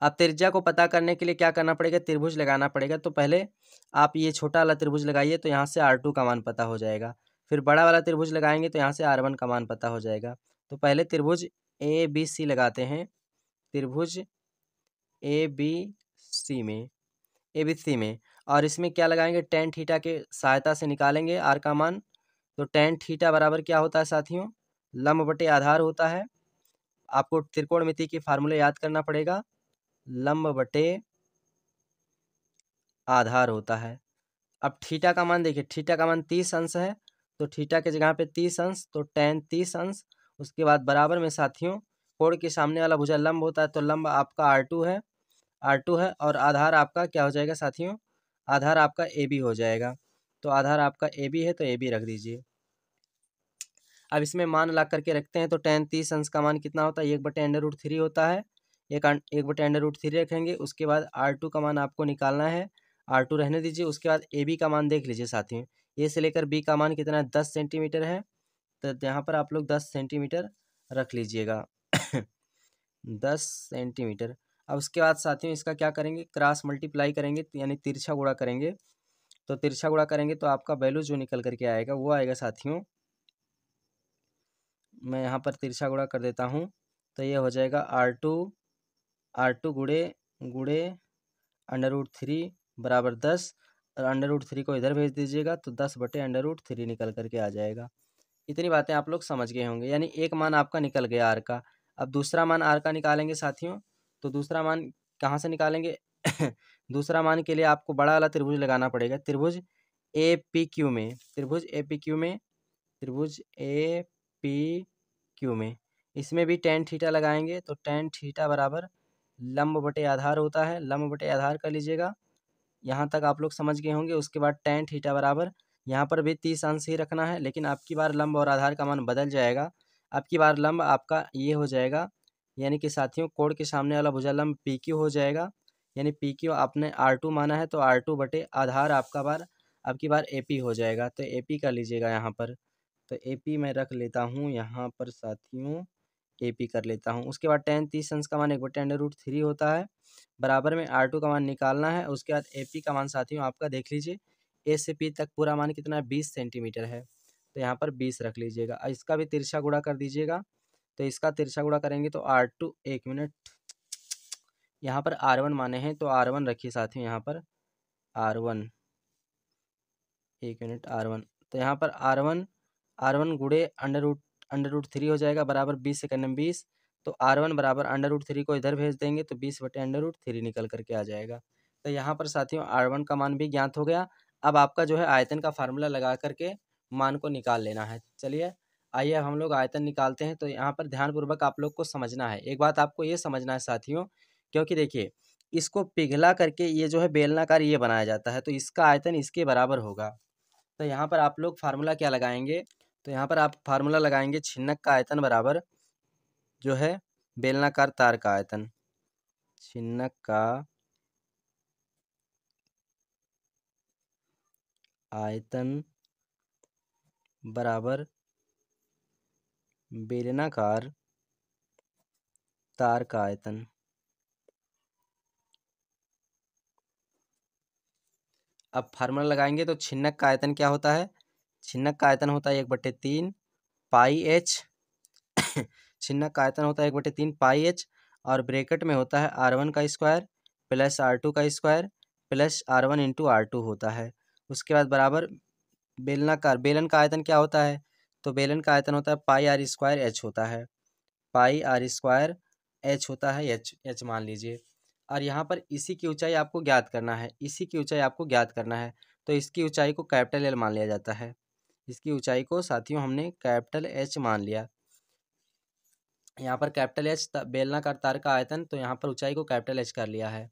अब त्रिज्या को पता करने के लिए क्या करना पड़ेगा त्रिभुज लगाना पड़ेगा तो पहले आप ये छोटा वाला त्रिभुज लगाइए तो यहाँ से आर टू का मान पता हो जाएगा फिर बड़ा वाला त्रिभुज लगाएंगे तो यहाँ से आर वन का मान पता हो जाएगा तो पहले त्रिभुज ए बी सी लगाते हैं त्रिभुज ए बी सी में ए बी सी में और इसमें क्या लगाएंगे टेन थीटा के सहायता से निकालेंगे आर का मान तो टेन थीटा बराबर क्या होता है साथियों लम्ब बटे आधार होता है आपको त्रिकोण मिति के फार्मूले याद करना पड़ेगा लम्ब बटे आधार होता है अब थीटा का मान देखिए थीटा का मान तीस अंश है तो थीटा के जगह पे तीस अंश तो टेन तीस अंश उसके बाद बराबर में साथियों कोण के सामने वाला भुजा लंब होता है तो लंब आपका आर टू है आर टू है और आधार आपका क्या हो जाएगा साथियों आधार आपका ए बी हो जाएगा तो आधार आपका ए बी है तो ए बी रख दीजिए अब इसमें मान ला करके रखते हैं तो टेन तीस अंश का मान कितना होता है एक बटे अंडर रूट थ्री होता है एक एक बटे अंडर रूट थ्री रखेंगे उसके बाद आर टू का मान आपको निकालना है आर टू रहने दीजिए उसके बाद ए बी का मान देख लीजिए साथ में ए से लेकर बी का मान कितना है दस सेंटीमीटर है तो यहाँ पर आप लोग दस सेंटीमीटर रख लीजिएगा दस सेंटीमीटर अब उसके बाद साथियों इसका क्या करेंगे क्रॉस मल्टीप्लाई करेंगे यानी तिरछा गुड़ा करेंगे तो तिरछा गुड़ा करेंगे तो आपका वैल्यू जो निकल करके आएगा वो आएगा साथियों मैं यहाँ पर तिरछा गुड़ा कर देता हूँ तो ये हो जाएगा आर टू आर टू गुड़े गुड़े अंडर रूट थ्री बराबर दस और अंडर रूट थ्री को इधर भेज दीजिएगा तो दस बटे अंडर रूट थ्री निकल करके आ जाएगा इतनी बातें आप लोग समझ गए होंगे यानी एक मान आपका निकल गया आर का अब दूसरा मान आर का निकालेंगे साथियों तो दूसरा मान कहाँ से निकालेंगे दूसरा मान के लिए आपको बड़ा वाला त्रिभुज लगाना पड़ेगा त्रिभुज ए पी क्यू में त्रिभुज ए पी क्यू में त्रिभुज ए पी क्यू में इसमें भी टेन थीटा लगाएंगे तो टेन थीटा बराबर लंब बटे आधार होता है लंब बटे आधार कर लीजिएगा यहाँ तक आप लोग समझ गए होंगे उसके बाद टेन थीटा बराबर यहाँ पर भी तीस अंश ही रखना है लेकिन आपकी बार लंब और आधार का मान बदल जाएगा आपकी बार लंब आपका ये हो जाएगा यानी कि साथियों कोड के सामने वाला भुजालम पी क्यू हो जाएगा यानी पी क्यू आपने आर टू माना है तो आर टू बटे आधार आपका बार आपकी बार ए पी हो जाएगा तो ए पी कर लीजिएगा यहाँ पर तो ए पी मैं रख लेता हूँ यहाँ पर साथियों ए पी कर लेता हूँ उसके बाद टेन तीस अंश का मान एक बटे अंडर रूट थ्री होता है बराबर में आर टू का मान निकालना है उसके बाद ए पी का मान साथियों आपका देख लीजिए ए से पी तक पूरा मान कितना है बीस सेंटीमीटर है तो यहाँ पर बीस रख लीजिएगा इसका भी तिरछा गुड़ा कर दीजिएगा तो इसका तिरछा गुड़ा करेंगे तो आर टू एक मिनट यहाँ पर आर वन माने हैं तो आर वन रखिए साथियों यहाँ पर आर वन एक मिनट आर वन तो यहाँ पर आर वन आर वन गुड़े under root under root three हो जाएगा बराबर बीस सेकंड में बीस तो आर वन बराबर अंडर रूट थ्री को इधर भेज देंगे तो बीस बटे अंडर रूट थ्री निकल करके आ जाएगा तो यहाँ पर साथियों आर वन का मान भी ज्ञात हो गया अब आपका जो है आयतन का फार्मूला लगा करके मान को निकाल लेना है चलिए आइए अब हम लोग आयतन निकालते हैं तो यहाँ पर ध्यानपूर्वक आप लोग को समझना है एक बात आपको ये समझना है साथियों क्योंकि देखिए इसको पिघला करके ये जो है बेलनाकार ये बनाया जाता है तो इसका आयतन इसके बराबर होगा तो यहाँ पर आप लोग फार्मूला क्या लगाएंगे तो यहाँ पर आप फार्मूला लगाएंगे छिन्नक का आयतन बराबर जो है बेलनाकार तार का आयतन छिन्नक का आयतन बराबर बेलनाकार तार का आयतन अब फार्मूला लगाएंगे तो छिन्नक का आयतन क्या होता है छिन्नक का आयतन होता है एक बटे तीन पाई एच छिन्नक का आयतन होता है एक बटे तीन पाई एच और ब्रेकेट में होता है आर वन का स्क्वायर प्लस आर टू का square plus R one into R two होता है उसके बाद बराबर बेलनाकार बेलन का आयतन क्या होता है तो बेलन का आयतन होता है पाई आर स्क्वायर एच होता है पाई आर स्क्वायर एच होता है एच एच मान लीजिए और यहाँ पर इसी की ऊंचाई आपको ज्ञात करना है इसी की ऊंचाई आपको ज्ञात करना है तो इसकी ऊंचाई को कैपिटल एल मान लिया जाता है इसकी ऊंचाई को साथियों हमने कैपिटल एच मान लिया यहाँ पर कैपिटल एच बेलनाकार तार का आयतन तो यहाँ पर ऊंचाई को कैपिटल एच कर लिया है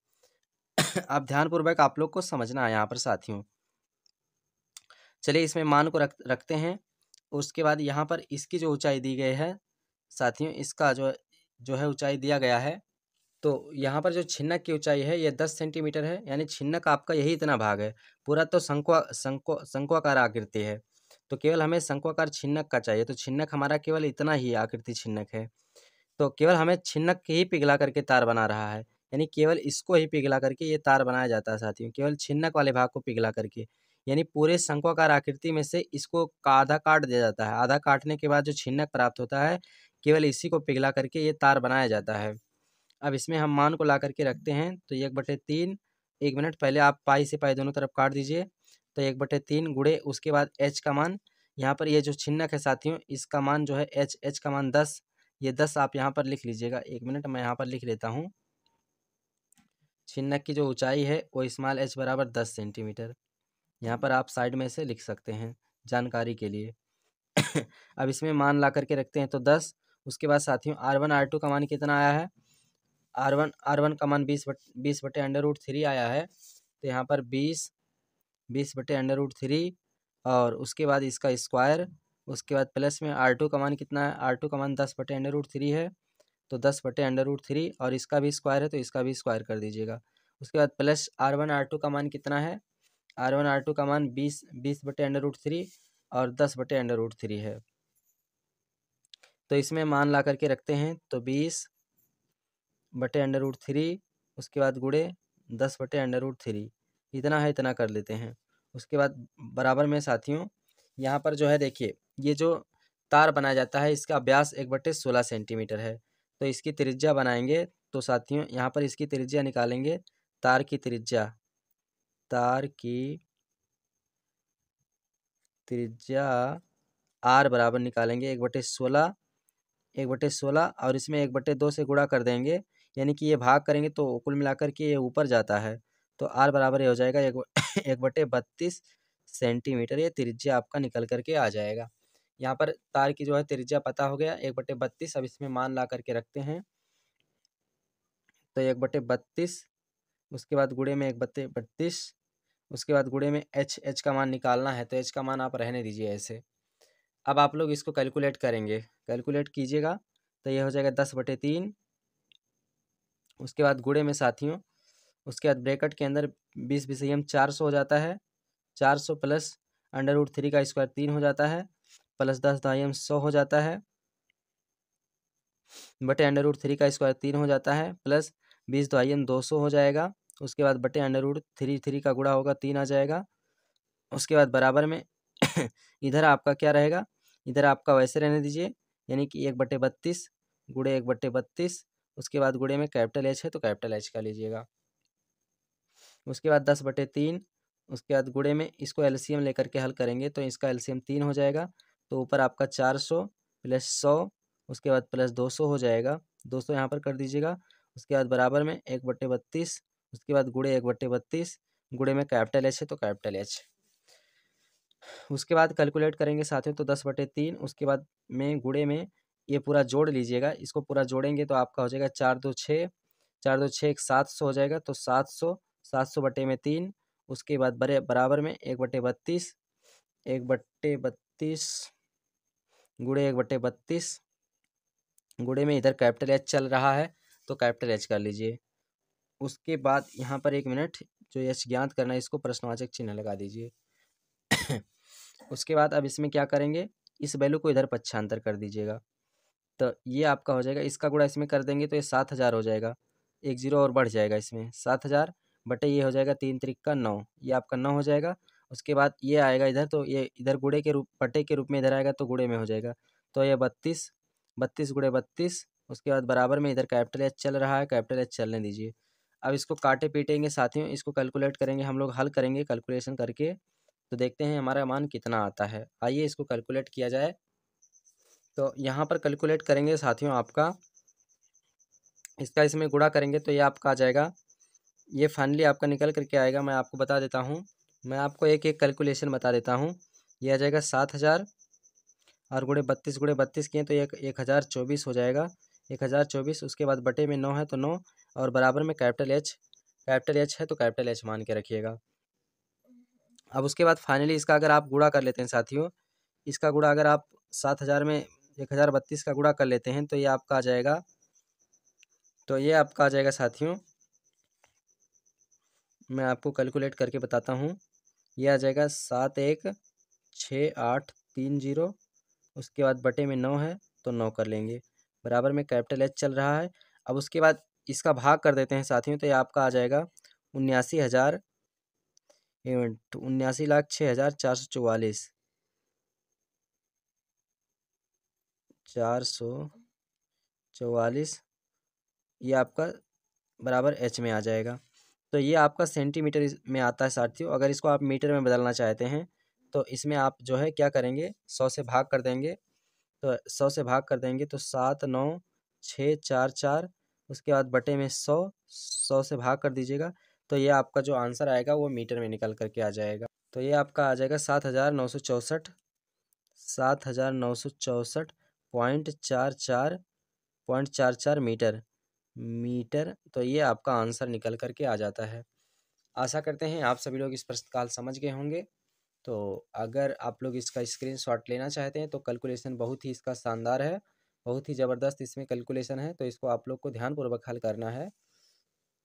अब ध्यानपूर्वक आप लोग को समझना है यहाँ पर साथियों चलिए इसमें मान को रख रखते हैं उसके बाद यहाँ पर इसकी जो ऊंचाई दी गई है साथियों इसका जो जो है ऊंचाई दिया गया है तो यहाँ पर जो छिन्नक की ऊंचाई है ये दस सेंटीमीटर है यानी छिन्नक आपका यही इतना भाग है पूरा तो शंकुआ संको शंकुआकार आकृति है तो केवल हमें शंकुआकार छिन्नक का चाहिए तो छिन्नक हमारा केवल इतना ही आकृति छिन्नक है तो केवल हमें छिन्नक ही पिघला करके तार बना रहा है यानी केवल इसको ही पिघला करके ये तार बनाया जाता है साथियों केवल छिन्नक वाले भाग को पिघला करके यानी पूरे शंक्वाकार आकृति में से इसको आधा काट दिया जाता है आधा काटने के बाद जो छिन्नक प्राप्त होता है केवल इसी को पिघला करके ये तार बनाया जाता है अब इसमें हम मान को ला करके रखते हैं तो एक बटे तीन एक मिनट पहले आप पाई से पाई दोनों तरफ काट दीजिए तो एक बटे तीन गुड़े उसके बाद एच का मान यहाँ पर ये जो छिन्नक है साथियों इसका मान जो है एच एच का मान दस ये दस आप यहाँ पर लिख लीजिएगा एक मिनट मैं यहाँ पर लिख लेता हूँ छिन्नक की जो ऊंचाई है वो स्मॉल एच बराबर दस सेंटीमीटर यहाँ पर आप साइड में से लिख सकते हैं जानकारी के लिए अब इसमें मान ला करके रखते हैं तो दस उसके बाद साथियों आर वन आर टू का मान कितना आया है आर वन आर वन का मान बीस बट बीस बटे अंडर रूट थ्री आया है तो यहाँ पर बीस बीस बटे अंडर रूट थ्री और उसके बाद इसका स्क्वायर उसके बाद प्लस में आर टू का मान कितना है आर टू का मान दस बटे अंडर रूट थ्री है तो दस बटे अंडर रूट थ्री और इसका भी स्क्वायर है तो इसका भी स्क्वायर कर दीजिएगा उसके बाद plus R one R two का मान कितना है आर वन आर टू का मान बीस बीस बटे अंडर रूट थ्री और दस बटे अंडर रूट थ्री है तो इसमें मान ला करके रखते हैं तो बीस बटे अंडर रूट थ्री उसके बाद गुड़े दस बटे अंडर रूट थ्री इतना है इतना कर लेते हैं उसके बाद बराबर में साथियों यहाँ पर जो है देखिए ये जो तार बनाया जाता है इसका अभ्यास एक बटे सोलह सेंटीमीटर है तो इसकी त्रिज्या बनाएंगे तो साथियों यहाँ पर इसकी त्रिज्या निकालेंगे तार की त्रिज्या तार की त्रिज्या आर बराबर निकालेंगे एक बटे सोलह एक बटे सोलह और इसमें एक बटे दो से गुणा कर देंगे यानी कि ये भाग करेंगे तो कुल मिलाकर के ये ऊपर जाता है तो आर बराबर ये हो जाएगा एक एक बटे बत्तीस सेंटीमीटर ये त्रिज्या आपका निकल करके आ जाएगा यहाँ पर तार की जो है त्रिज्या पता हो गया एक बटे बत्तीस अब इसमें मान ला करके रखते हैं तो एक बटे बत्तीस उसके बाद गुड़े में एक बत्ते बत्तीस उसके बाद गुड़े में एच एच का मान निकालना है तो एच का मान आप रहने दीजिए ऐसे अब आप लोग इसको कैलकुलेट करेंगे कैलकुलेट कीजिएगा तो यह हो जाएगा दस बटे तीन उसके बाद गुड़े में साथियों उसके बाद ब्रैकेट के अंदर बीस बीस एम चार सौ हो जाता है चार सौ प्लस अंडर उड थ्री का स्क्वायर तीन हो जाता है प्लस दस दाइम सौ हो जाता है बटे अंडर उड थ्री का स्क्वायर तीन हो जाता है प्लस बीस तो एम दो सौ हो जाएगा उसके बाद बटे अंडर रूट थ्री थ्री का गुड़ा होगा तीन आ जाएगा उसके बाद बराबर में इधर आपका क्या रहेगा इधर आपका वैसे रहने दीजिए यानी कि एक बटे बत्तीस गुड़े एक बटे बत्तीस उसके बाद गुड़े में कैपिटल एच है तो कैपिटल एच का लीजिएगा उसके बाद दस बटे तीन उसके बाद गुड़े में इसको एलसीएम लेकर के हल करेंगे तो इसका एलसीएम तीन हो जाएगा तो ऊपर आपका चार सौ प्लस सौ उसके बाद प्लस दो सौ हो जाएगा दो सौ यहाँ पर कर दीजिएगा उसके बाद बराबर में एक बट्टे बत्तीस उसके बाद गुड़े एक बट्टे बत्तीस गुड़े में कैपिटल एच है तो कैपिटल एच उसके बाद कैलकुलेट करेंगे साथियों तो दस बटे तीन उसके बाद में गुड़े में ये पूरा जोड़ लीजिएगा इसको पूरा जोड़ेंगे तो आपका हो जाएगा चार दो छः चार दो छः एक सात सौ हो जाएगा तो सात सौ सात सौ बटे में तीन उसके बाद बड़े बराबर में एक बटे बत्तीस एक बट्टे बत्तीस गुड़े एक बट्टे बत्तीस गुड़े में इधर कैपिटल एच चल रहा है तो कैपिटल एच कर लीजिए उसके बाद यहाँ पर एक मिनट जो एच ज्ञात करना है इसको प्रश्नवाचक चिन्ह लगा दीजिए उसके बाद अब इसमें क्या करेंगे इस वैल्यू को इधर पच्छांतर कर दीजिएगा तो ये आपका हो जाएगा इसका गुड़ा इसमें कर देंगे तो ये सात हज़ार हो जाएगा एक जीरो और बढ़ जाएगा इसमें सात हज़ार बटे ये हो जाएगा तीन तरीक का नौ ये आपका नौ हो जाएगा उसके बाद ये आएगा इधर तो ये इधर गुड़े के रूप पटे के रूप में इधर आएगा तो गुड़े में हो जाएगा तो ये बत्तीस बत्तीस गुड़े बत्तीस उसके बाद बराबर में इधर कैपिटल एच चल रहा है कैपिटल एच चलने दीजिए अब इसको काटे पीटेंगे साथियों इसको कैलकुलेट करेंगे हम लोग हल करेंगे कैलकुलेशन करके तो देखते हैं हमारा मान कितना आता है आइए इसको कैलकुलेट किया जाए तो यहाँ पर कैलकुलेट करेंगे साथियों आपका इसका इसमें गुड़ा करेंगे तो ये आपका आ जाएगा ये फाइनली आपका निकल करके आएगा मैं आपको बता देता हूँ मैं आपको एक एक कैलकुलेशन बता देता हूँ ये आ जाएगा सात हज़ार और गुड़े बत्तीस गुड़े बत्तीस किए तो एक एक हज़ार चौबीस हो जाएगा एक हज़ार चौबीस उसके बाद बटे में नौ है तो नौ और बराबर में कैपिटल एच कैपिटल एच है तो कैपिटल एच मान के रखिएगा अब उसके बाद फाइनली इसका अगर आप गुड़ा कर लेते हैं साथियों इसका गुड़ा अगर आप सात हज़ार में एक हज़ार बत्तीस का गुड़ा कर लेते हैं तो ये आपका आ जाएगा तो ये आपका आ जाएगा साथियों मैं आपको कैलकुलेट करके बताता हूँ ये आ जाएगा सात एक छः आठ तीन जीरो उसके बाद बटे में नौ है तो नौ कर लेंगे बराबर में कैपिटल एच चल रहा है अब उसके बाद इसका भाग कर देते हैं साथियों तो ये आपका आ जाएगा उन्यासी हज़ार इवेंट उन्यासी लाख छः हज़ार चार सौ चौवालीस चार सौ चौवालीस ये आपका बराबर एच में आ जाएगा तो ये आपका सेंटीमीटर में आता है साथियों अगर इसको आप मीटर में बदलना चाहते हैं तो इसमें आप जो है क्या करेंगे सौ से भाग कर देंगे तो सौ से भाग कर देंगे तो सात नौ छः चार चार उसके बाद बटे में सौ सौ से भाग कर दीजिएगा तो ये आपका जो आंसर आएगा वो मीटर में निकल करके आ जाएगा तो ये आपका आ जाएगा सात हज़ार नौ सौ चौंसठ सात हज़ार नौ सौ चौंसठ पॉइंट चार चार पॉइंट चार चार मीटर मीटर तो ये आपका आंसर निकल करके आ जाता है आशा करते हैं आप सभी लोग इस प्रश्न काल समझ गए होंगे तो अगर आप लोग इसका स्क्रीनशॉट लेना चाहते हैं तो कैलकुलेशन बहुत ही इसका शानदार है बहुत ही ज़बरदस्त इसमें कैलकुलेशन है तो इसको आप लोग को ध्यानपूर्वक हल करना है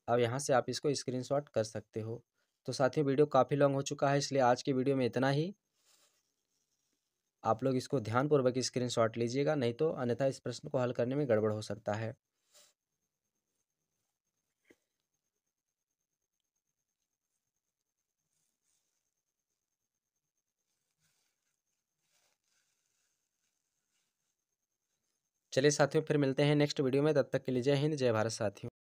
अब यहाँ से आप इसको शॉट कर सकते हो तो साथियों वीडियो काफ़ी लॉन्ग हो चुका है इसलिए आज की वीडियो में इतना ही आप लोग इसको ध्यानपूर्वक स्क्रीनशॉट लीजिएगा नहीं तो अन्यथा इस प्रश्न को हल करने में गड़बड़ हो सकता है चलिए साथियों फिर मिलते हैं नेक्स्ट वीडियो में तब तक के लिए जय हिंद जय भारत साथियों